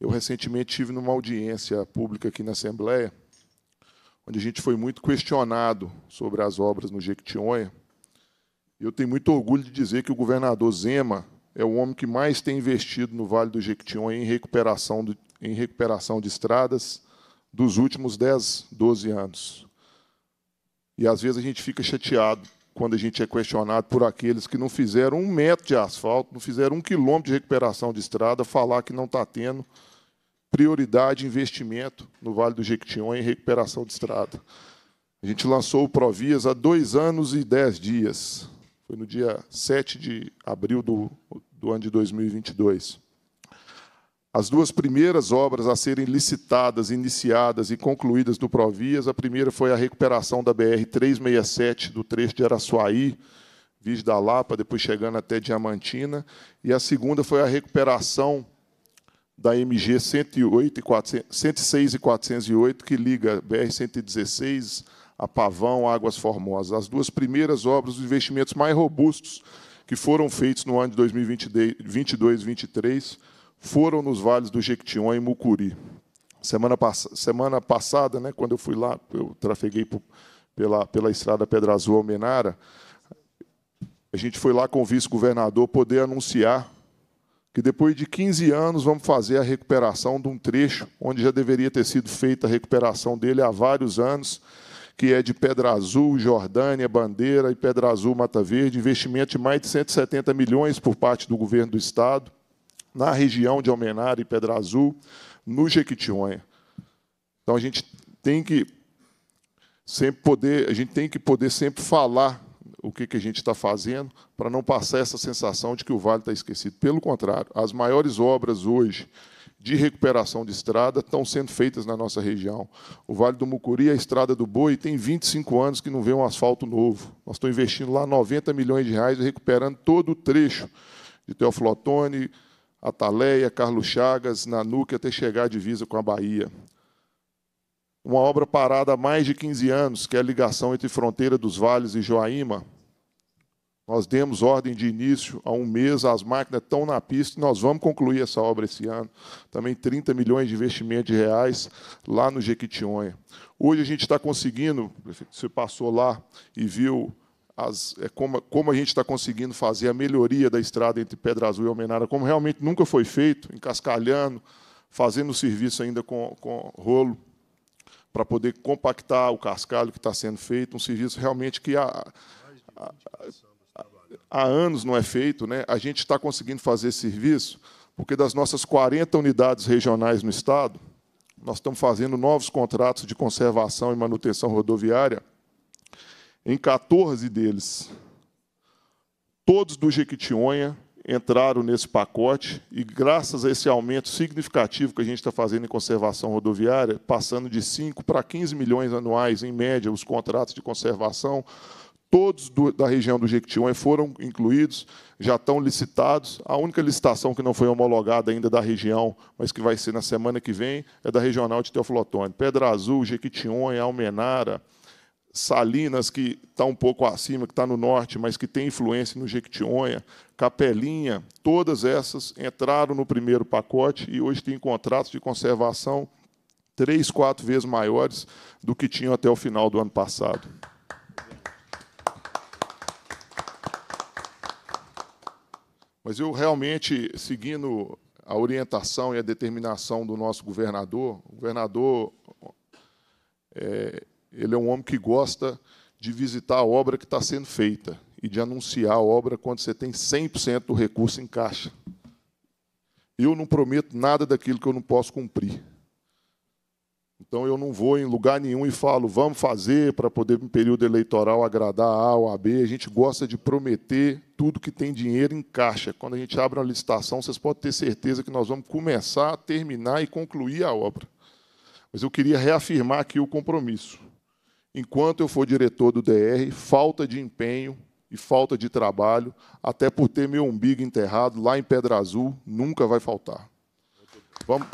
Eu recentemente tive numa audiência pública aqui na Assembleia, onde a gente foi muito questionado sobre as obras no Jequitinhonha. Eu tenho muito orgulho de dizer que o governador Zema é o homem que mais tem investido no Vale do Jequitinhonha em recuperação de, em recuperação de estradas dos últimos 10, 12 anos. E às vezes a gente fica chateado quando a gente é questionado por aqueles que não fizeram um metro de asfalto, não fizeram um quilômetro de recuperação de estrada, falar que não está tendo prioridade investimento no Vale do Jequitinhonha em recuperação de estrada. A gente lançou o Provias há dois anos e dez dias. Foi no dia 7 de abril do, do ano de 2022. As duas primeiras obras a serem licitadas, iniciadas e concluídas do Provias, a primeira foi a recuperação da BR-367, do trecho de Araçuaí, Viz da Lapa, depois chegando até Diamantina, e a segunda foi a recuperação da MG 108 e 400, 106 e 408, que liga BR-116 a Pavão, Águas Formosas, as duas primeiras obras, os investimentos mais robustos que foram feitos no ano de 2022 e 23 foram nos vales do Jequitinhonha e Mucuri. Semana, pass semana passada, né, quando eu fui lá, eu trafeguei pela, pela estrada Pedra Azul Almenara, a gente foi lá com o vice-governador poder anunciar que depois de 15 anos vamos fazer a recuperação de um trecho onde já deveria ter sido feita a recuperação dele há vários anos, que é de Pedra Azul, Jordânia, Bandeira e Pedra Azul, Mata Verde, investimento de mais de 170 milhões por parte do governo do Estado, na região de Almenara e Pedra Azul, no Jequitinhonha. Então a gente tem que sempre poder, a gente tem que poder sempre falar o que, que a gente está fazendo para não passar essa sensação de que o vale está esquecido. Pelo contrário, as maiores obras hoje de recuperação de estrada estão sendo feitas na nossa região. O Vale do Mucuri, é a Estrada do Boi, tem 25 anos que não vê um asfalto novo. Nós estamos investindo lá 90 milhões de reais recuperando todo o trecho de Teoflotone, Ataleia, Carlos Chagas, Nanuque, até chegar à divisa com a Bahia. Uma obra parada há mais de 15 anos, que é a ligação entre Fronteira dos Vales e Joaíma, nós demos ordem de início há um mês, as máquinas estão na pista e nós vamos concluir essa obra esse ano. Também 30 milhões de investimentos de reais lá no Jequitinhonha. Hoje a gente está conseguindo, você passou lá e viu as, é, como, como, a gente está conseguindo fazer a melhoria da estrada entre Pedra Azul e Almenara, como realmente nunca foi feito, encascalhando, fazendo o serviço ainda com, com rolo para poder compactar o cascalho que está sendo feito, um serviço realmente que a, a, a há anos não é feito, né? a gente está conseguindo fazer esse serviço, porque das nossas 40 unidades regionais no Estado, nós estamos fazendo novos contratos de conservação e manutenção rodoviária em 14 deles. Todos do Jequitinhonha entraram nesse pacote e, graças a esse aumento significativo que a gente está fazendo em conservação rodoviária, passando de 5 para 15 milhões anuais, em média, os contratos de conservação, Todos do, da região do Jequitinhonha foram incluídos, já estão licitados. A única licitação que não foi homologada ainda é da região, mas que vai ser na semana que vem, é da regional de Teoflotone. Pedra Azul, Jequitinhonha, Almenara, Salinas, que está um pouco acima, que está no norte, mas que tem influência no Jequitinhonha, Capelinha, todas essas entraram no primeiro pacote e hoje têm contratos de conservação três, quatro vezes maiores do que tinham até o final do ano passado. Mas eu realmente, seguindo a orientação e a determinação do nosso governador, o governador é, ele é um homem que gosta de visitar a obra que está sendo feita e de anunciar a obra quando você tem 100% do recurso em caixa. Eu não prometo nada daquilo que eu não posso cumprir. Então eu não vou em lugar nenhum e falo, vamos fazer para poder, em período eleitoral, agradar a A ou a B. A gente gosta de prometer tudo que tem dinheiro em caixa. Quando a gente abre uma licitação, vocês podem ter certeza que nós vamos começar, terminar e concluir a obra. Mas eu queria reafirmar aqui o compromisso. Enquanto eu for diretor do DR, falta de empenho e falta de trabalho, até por ter meu umbigo enterrado lá em Pedra Azul, nunca vai faltar. Vamos.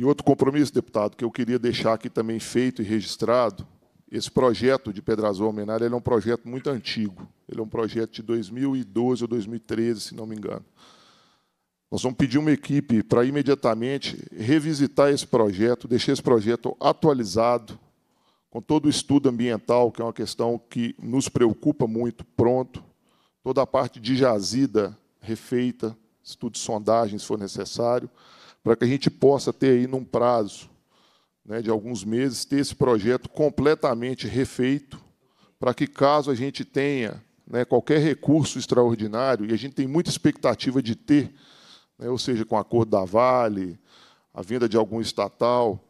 E outro compromisso, deputado, que eu queria deixar aqui também feito e registrado, esse projeto de Pedrazol Almenar é um projeto muito antigo. Ele é um projeto de 2012 ou 2013, se não me engano. Nós vamos pedir uma equipe para imediatamente revisitar esse projeto, deixar esse projeto atualizado, com todo o estudo ambiental, que é uma questão que nos preocupa muito, pronto. Toda a parte de jazida refeita, estudo de sondagem, se for necessário para que a gente possa ter aí num prazo né, de alguns meses ter esse projeto completamente refeito, para que caso a gente tenha né, qualquer recurso extraordinário, e a gente tem muita expectativa de ter, né, ou seja, com o acordo da Vale, a vinda de algum estatal,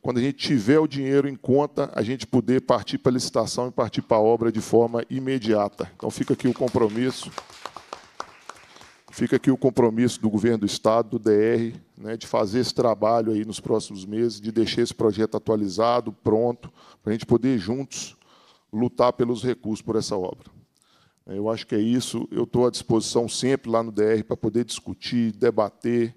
quando a gente tiver o dinheiro em conta, a gente poder partir para a licitação e partir para a obra de forma imediata. Então fica aqui o compromisso. Fica aqui o compromisso do governo do Estado, do DR, né, de fazer esse trabalho aí nos próximos meses, de deixar esse projeto atualizado, pronto, para a gente poder juntos lutar pelos recursos por essa obra. Eu acho que é isso. Eu estou à disposição sempre lá no DR para poder discutir, debater.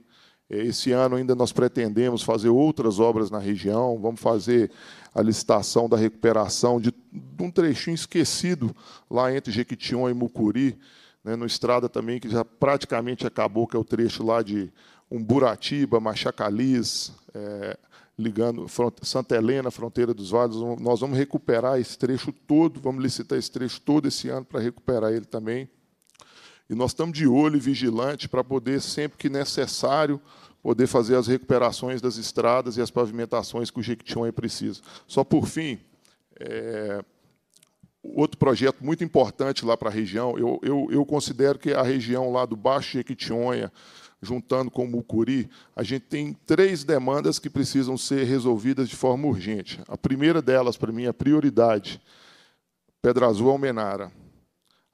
É, esse ano ainda nós pretendemos fazer outras obras na região. Vamos fazer a licitação da recuperação de, de um trechinho esquecido lá entre Jequitinhonha e Mucuri, né, no Estrada também, que já praticamente acabou, que é o trecho lá de Umburatiba, Machacaliz, é, ligando Santa Helena, fronteira dos vales. Nós vamos recuperar esse trecho todo, vamos licitar esse trecho todo esse ano para recuperar ele também. E nós estamos de olho e vigilante para poder, sempre que necessário, poder fazer as recuperações das estradas e as pavimentações que o Jequitinhonha precisa. Só por fim, é, outro projeto muito importante lá para a região, eu, eu, eu, considero que a região lá do Baixo Jequitinhonha, juntando com o Mucuri, a gente tem três demandas que precisam ser resolvidas de forma urgente. A primeira delas, para mim, é prioridade. Pedra Azul Almenara.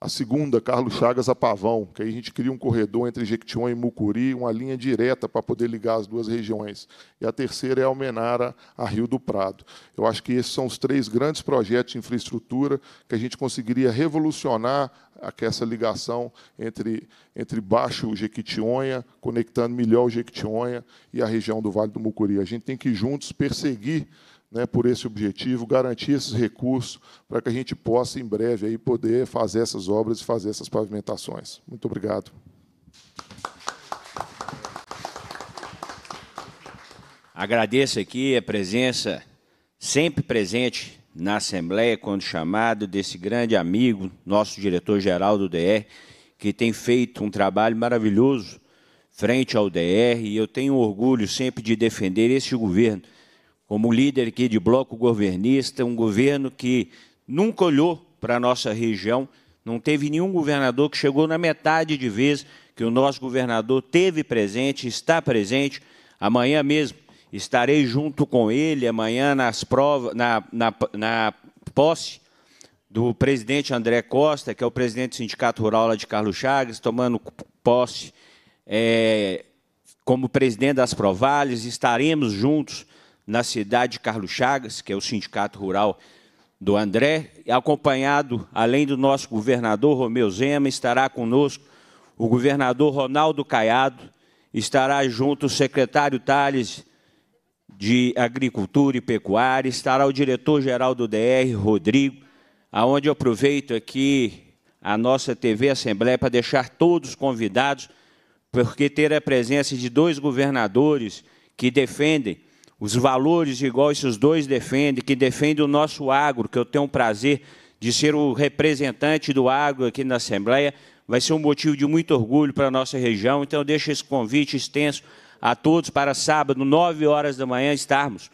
A segunda, Carlos Chagas a Pavão, que aí a gente cria um corredor entre Jequitinhonha e Mucuri, uma linha direta para poder ligar as duas regiões. E a terceira é Almenara a Rio do Prado. Eu acho que esses são os três grandes projetos de infraestrutura que a gente conseguiria revolucionar é essa ligação entre, entre Baixo Jequitinhonha, conectando melhor o Jequitinhonha e a região do Vale do Mucuri. A gente tem que juntos perseguir né, por esse objetivo, garantir esses recursos para que a gente possa, em breve, aí, poder fazer essas obras e fazer essas pavimentações. Muito obrigado. Agradeço aqui a presença, sempre presente na Assembleia, quando chamado, desse grande amigo, nosso diretor-geral do DR, que tem feito um trabalho maravilhoso frente ao DR, e eu tenho orgulho sempre de defender esse governo como líder aqui de bloco governista, um governo que nunca olhou para a nossa região, não teve nenhum governador que chegou na metade de vez que o nosso governador teve presente, está presente, amanhã mesmo estarei junto com ele, amanhã nas provas, na, na, na posse do presidente André Costa, que é o presidente do Sindicato Rural lá de Carlos Chagas, tomando posse é, como presidente das Provales, estaremos juntos na cidade de Carlos Chagas, que é o sindicato rural do André, acompanhado, além do nosso governador Romeu Zema, estará conosco o governador Ronaldo Caiado, estará junto o secretário Tales de Agricultura e Pecuária, estará o diretor-geral do DR, Rodrigo, aonde eu aproveito aqui a nossa TV Assembleia para deixar todos convidados, porque ter a presença de dois governadores que defendem os valores igual esses dois defendem, que defende o nosso agro, que eu tenho o prazer de ser o representante do agro aqui na Assembleia, vai ser um motivo de muito orgulho para a nossa região. Então, eu deixo esse convite extenso a todos para sábado, 9 horas da manhã, estarmos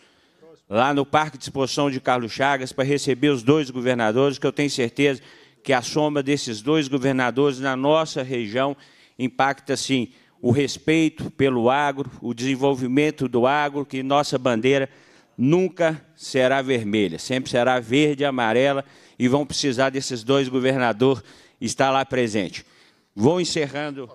lá no Parque de Exposição de Carlos Chagas para receber os dois governadores, que eu tenho certeza que a soma desses dois governadores na nossa região impacta, sim, o respeito pelo agro, o desenvolvimento do agro, que nossa bandeira nunca será vermelha, sempre será verde e amarela, e vão precisar desses dois governadores estar lá presente. Vou encerrando.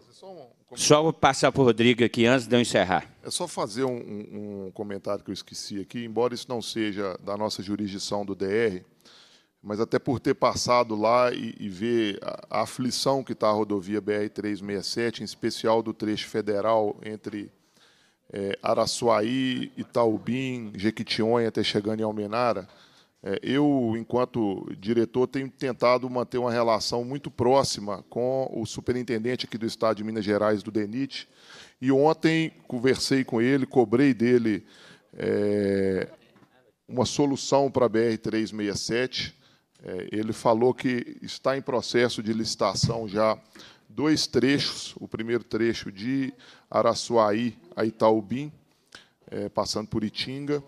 Só vou passar para o Rodrigo aqui antes de eu encerrar. É só fazer um, um, um comentário que eu esqueci aqui, embora isso não seja da nossa jurisdição do DR, mas até por ter passado lá e, e ver a, a, aflição que está a rodovia BR-367, em especial do trecho federal entre é, Araçuaí, Itaubim, Jequitinhonha, até chegando em Almenara, é, eu, enquanto diretor, tenho tentado manter uma relação muito próxima com o superintendente aqui do Estado de Minas Gerais, do DENIT, e ontem conversei com ele, cobrei dele é, uma solução para a BR-367, é, ele falou que está em processo de licitação já dois trechos, o primeiro trecho de Araçuaí a Itaubim, é, passando por Itinga,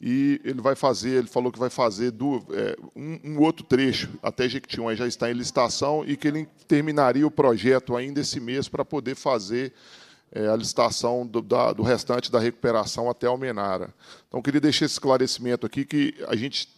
e ele vai fazer, ele falou que vai fazer do, é, um, um, outro trecho até Jequitinhonha já está em licitação e que ele terminaria o projeto ainda esse mês para poder fazer é, a licitação do, da, do restante da recuperação até Almenara. Então, queria deixar esse esclarecimento aqui que a gente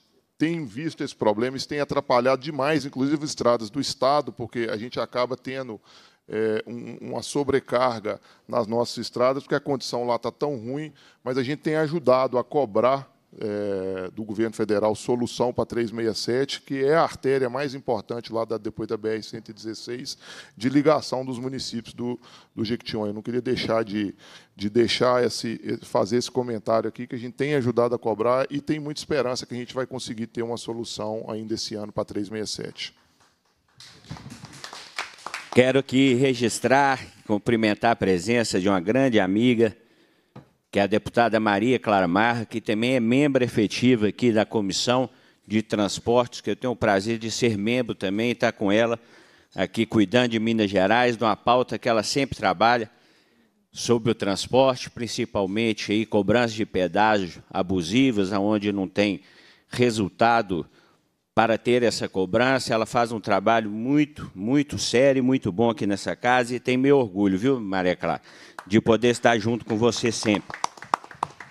tem visto esse problema, isso tem atrapalhado demais, inclusive estradas do Estado, porque a gente acaba tendo é, um, uma sobrecarga nas nossas estradas, porque a condição lá está tão ruim, mas a gente tem ajudado a cobrar é, do governo federal solução para 367, que é a artéria mais importante lá da, depois da BR-116, de ligação dos municípios do, do Jequitinhonha. Eu não queria deixar de, de deixar esse, fazer esse comentário aqui, que a gente tem ajudado a cobrar e tem muita esperança que a gente vai conseguir ter uma solução ainda esse ano para 367. Quero aqui registrar, cumprimentar a presença de uma grande amiga, que é a deputada Maria Clara Marra, que também é membro efetiva aqui da Comissão de Transportes, que eu tenho o prazer de ser membro também, e estar tá com ela aqui cuidando de Minas Gerais, de uma pauta que ela sempre trabalha sobre o transporte, principalmente aí cobranças de pedágio abusivas, onde não tem resultado para ter essa cobrança. Ela faz um trabalho muito, muito sério, muito bom aqui nessa casa e tem meu orgulho, viu, Maria Clara, de poder estar junto com você sempre.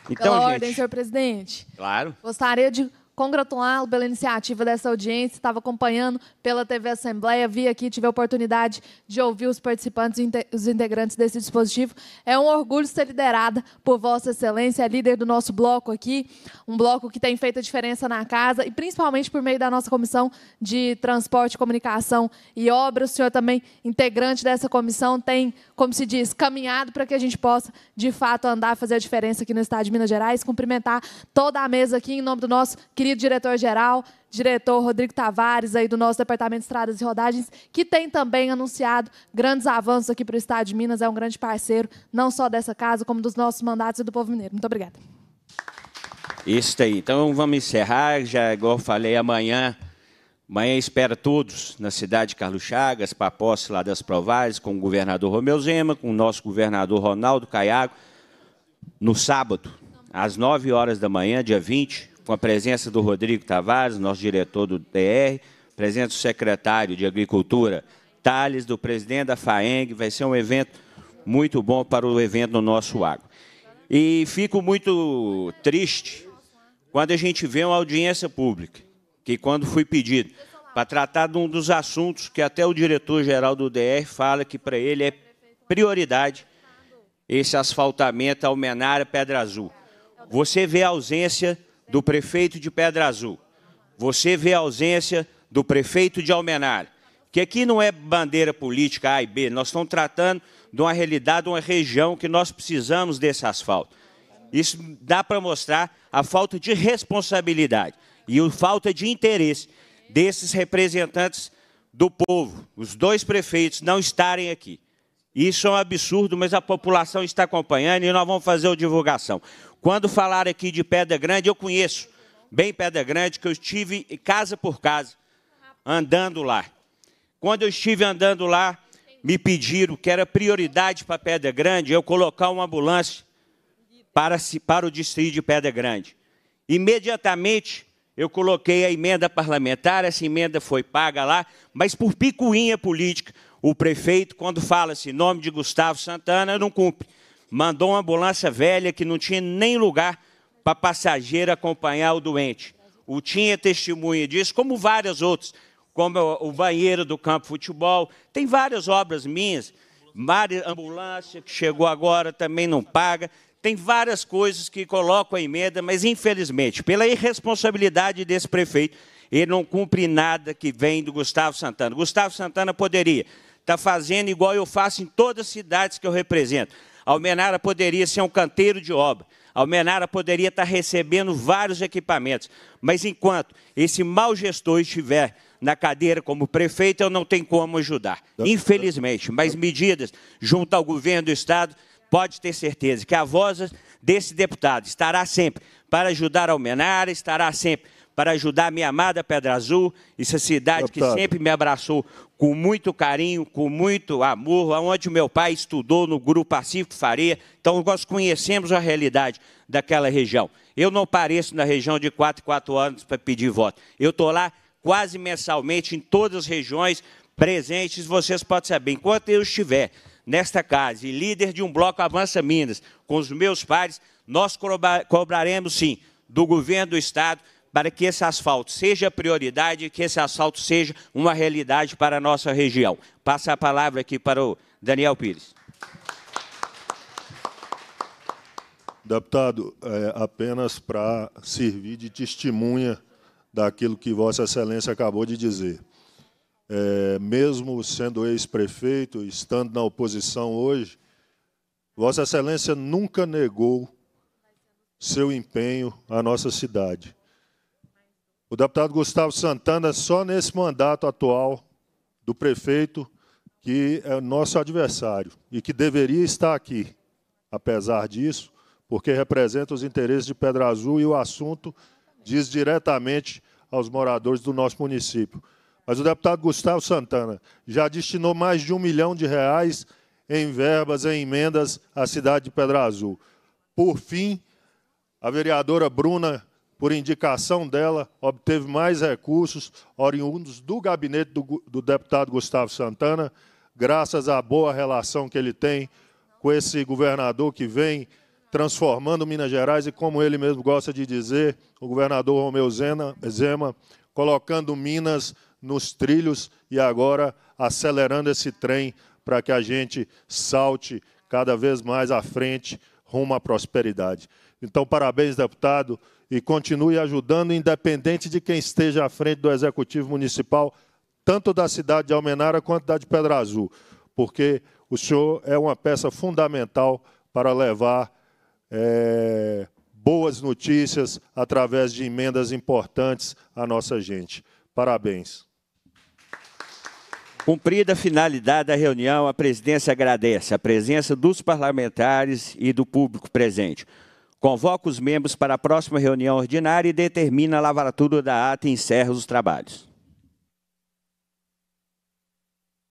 Então, Pela gente, ordem, senhor presidente. Claro. Gostaria de Congratular pela iniciativa dessa audiência. Estava acompanhando pela TV Assembleia, vi aqui, tive a oportunidade de ouvir os participantes, os integrantes desse dispositivo. É um orgulho ser liderada por Vossa Excelência, é líder do nosso bloco aqui, um bloco que tem feito a diferença na casa e principalmente por meio da nossa comissão de transporte, comunicação e obras. O senhor também, integrante dessa comissão, tem, como se diz, caminhado para que a gente possa, de fato, andar, fazer a diferença aqui no estado de Minas Gerais. Cumprimentar toda a mesa aqui em nome do nosso querido querido diretor-geral, diretor Rodrigo Tavares, aí do nosso Departamento de Estradas e Rodagens, que tem também anunciado grandes avanços aqui para o Estado de Minas, é um grande parceiro, não só dessa casa, como dos nossos mandatos e do povo mineiro. Muito obrigada. Isso aí. Então, vamos encerrar, já igual falei, amanhã... Amanhã espera todos na cidade de Carlos Chagas, para a posse lá das Provares, com o governador Romeu Zema, com o nosso governador Ronaldo Caiago, no sábado, às 9 horas da manhã, dia 20, com a presença do Rodrigo Tavares, nosso diretor do DR, presença do secretário de Agricultura, Tales, do presidente da FAENG. Vai ser um evento muito bom para o evento nosso agro. E fico muito triste quando a gente vê uma audiência pública, que quando fui pedido para tratar de um dos assuntos que até o diretor-geral do DR fala que para ele é prioridade esse asfaltamento Almenara Pedra Azul. Você vê a ausência do prefeito de Pedra Azul. Você vê a ausência do prefeito de Almenar. Que aqui não é bandeira política A e B, nós estamos tratando de uma realidade, de uma região que nós precisamos desse asfalto. Isso dá para mostrar a falta de responsabilidade e a falta de interesse desses representantes do povo, os dois prefeitos não estarem aqui. Isso é um absurdo, mas a população está acompanhando e nós vamos fazer a divulgação. Quando falaram aqui de Pedra Grande, eu conheço bem Pedra Grande, que eu estive casa por casa, andando lá. Quando eu estive andando lá, me pediram que era prioridade para Pedra Grande eu colocar uma ambulância para, para o distrito de Pedra Grande. Imediatamente eu coloquei a emenda parlamentar, essa emenda foi paga lá, mas por picuinha política, o prefeito, quando fala-se nome de Gustavo Santana, não cumpre mandou uma ambulância velha que não tinha nem lugar para passageiro acompanhar o doente. O tinha é testemunha disso, como várias outras, como o banheiro do campo de futebol. Tem várias obras minhas, várias ambulância que chegou agora também não paga. Tem várias coisas que colocam a emenda, mas infelizmente, pela irresponsabilidade desse prefeito, ele não cumpre nada que vem do Gustavo Santana. Gustavo Santana poderia estar tá fazendo igual eu faço em todas as cidades que eu represento Almenara poderia ser um canteiro de obra. Almenara poderia estar recebendo vários equipamentos. Mas enquanto esse mau gestor estiver na cadeira como prefeito, eu não tenho como ajudar. Tá. Infelizmente, mas medidas junto ao governo do Estado, pode ter certeza que a voz desse deputado estará sempre para ajudar Almenara, estará sempre para ajudar minha amada Pedra Azul, essa cidade Deputado. que sempre me abraçou com muito carinho, com muito amor, onde meu pai estudou no Grupo Pacífico Faria. Então, nós conhecemos a realidade daquela região. Eu não pareço na região de 4, 4 anos para pedir voto. Eu estou lá quase mensalmente em todas as regiões presentes. Vocês podem saber, enquanto eu estiver nesta casa e líder de um bloco Avança Minas, com os meus pares, nós cobraremos, sim, do governo do Estado, para que esse asfalto seja prioridade, que esse asfalto seja uma realidade para a nossa região. Passa a palavra aqui para o Daniel Pires. Deputado, é, apenas para servir de testemunha daquilo que Vossa Excelência acabou de dizer. É, mesmo sendo ex-prefeito, estando na oposição hoje, Vossa Excelência nunca negou seu empenho à nossa cidade. O deputado Gustavo Santana, só nesse mandato atual do prefeito, que é nosso adversário e que deveria estar aqui, apesar disso, porque representa os interesses de Pedra Azul e o assunto diz diretamente aos moradores do nosso município. Mas o deputado Gustavo Santana já destinou mais de um milhão de reais em verbas, em emendas à cidade de Pedra Azul. Por fim, a vereadora Bruna por indicação dela, obteve mais recursos oriundos do gabinete do, do, deputado Gustavo Santana, graças à boa relação que ele tem com esse governador que vem transformando Minas Gerais e, como ele mesmo gosta de dizer, o governador Romeu Zena, Zema, colocando Minas nos trilhos e agora acelerando esse trem para que a gente salte cada vez mais à frente rumo à prosperidade. Então, parabéns, deputado e continue ajudando, independente de quem esteja à frente do Executivo Municipal, tanto da cidade de Almenara quanto da de Pedra Azul, porque o senhor é uma peça fundamental para levar é, boas notícias através de emendas importantes à nossa gente. Parabéns. Cumprida a finalidade da reunião, a presidência agradece a presença dos parlamentares e do público presente. Convoca os membros para a próxima reunião ordinária e determina a lavratura da ata e encerra os trabalhos.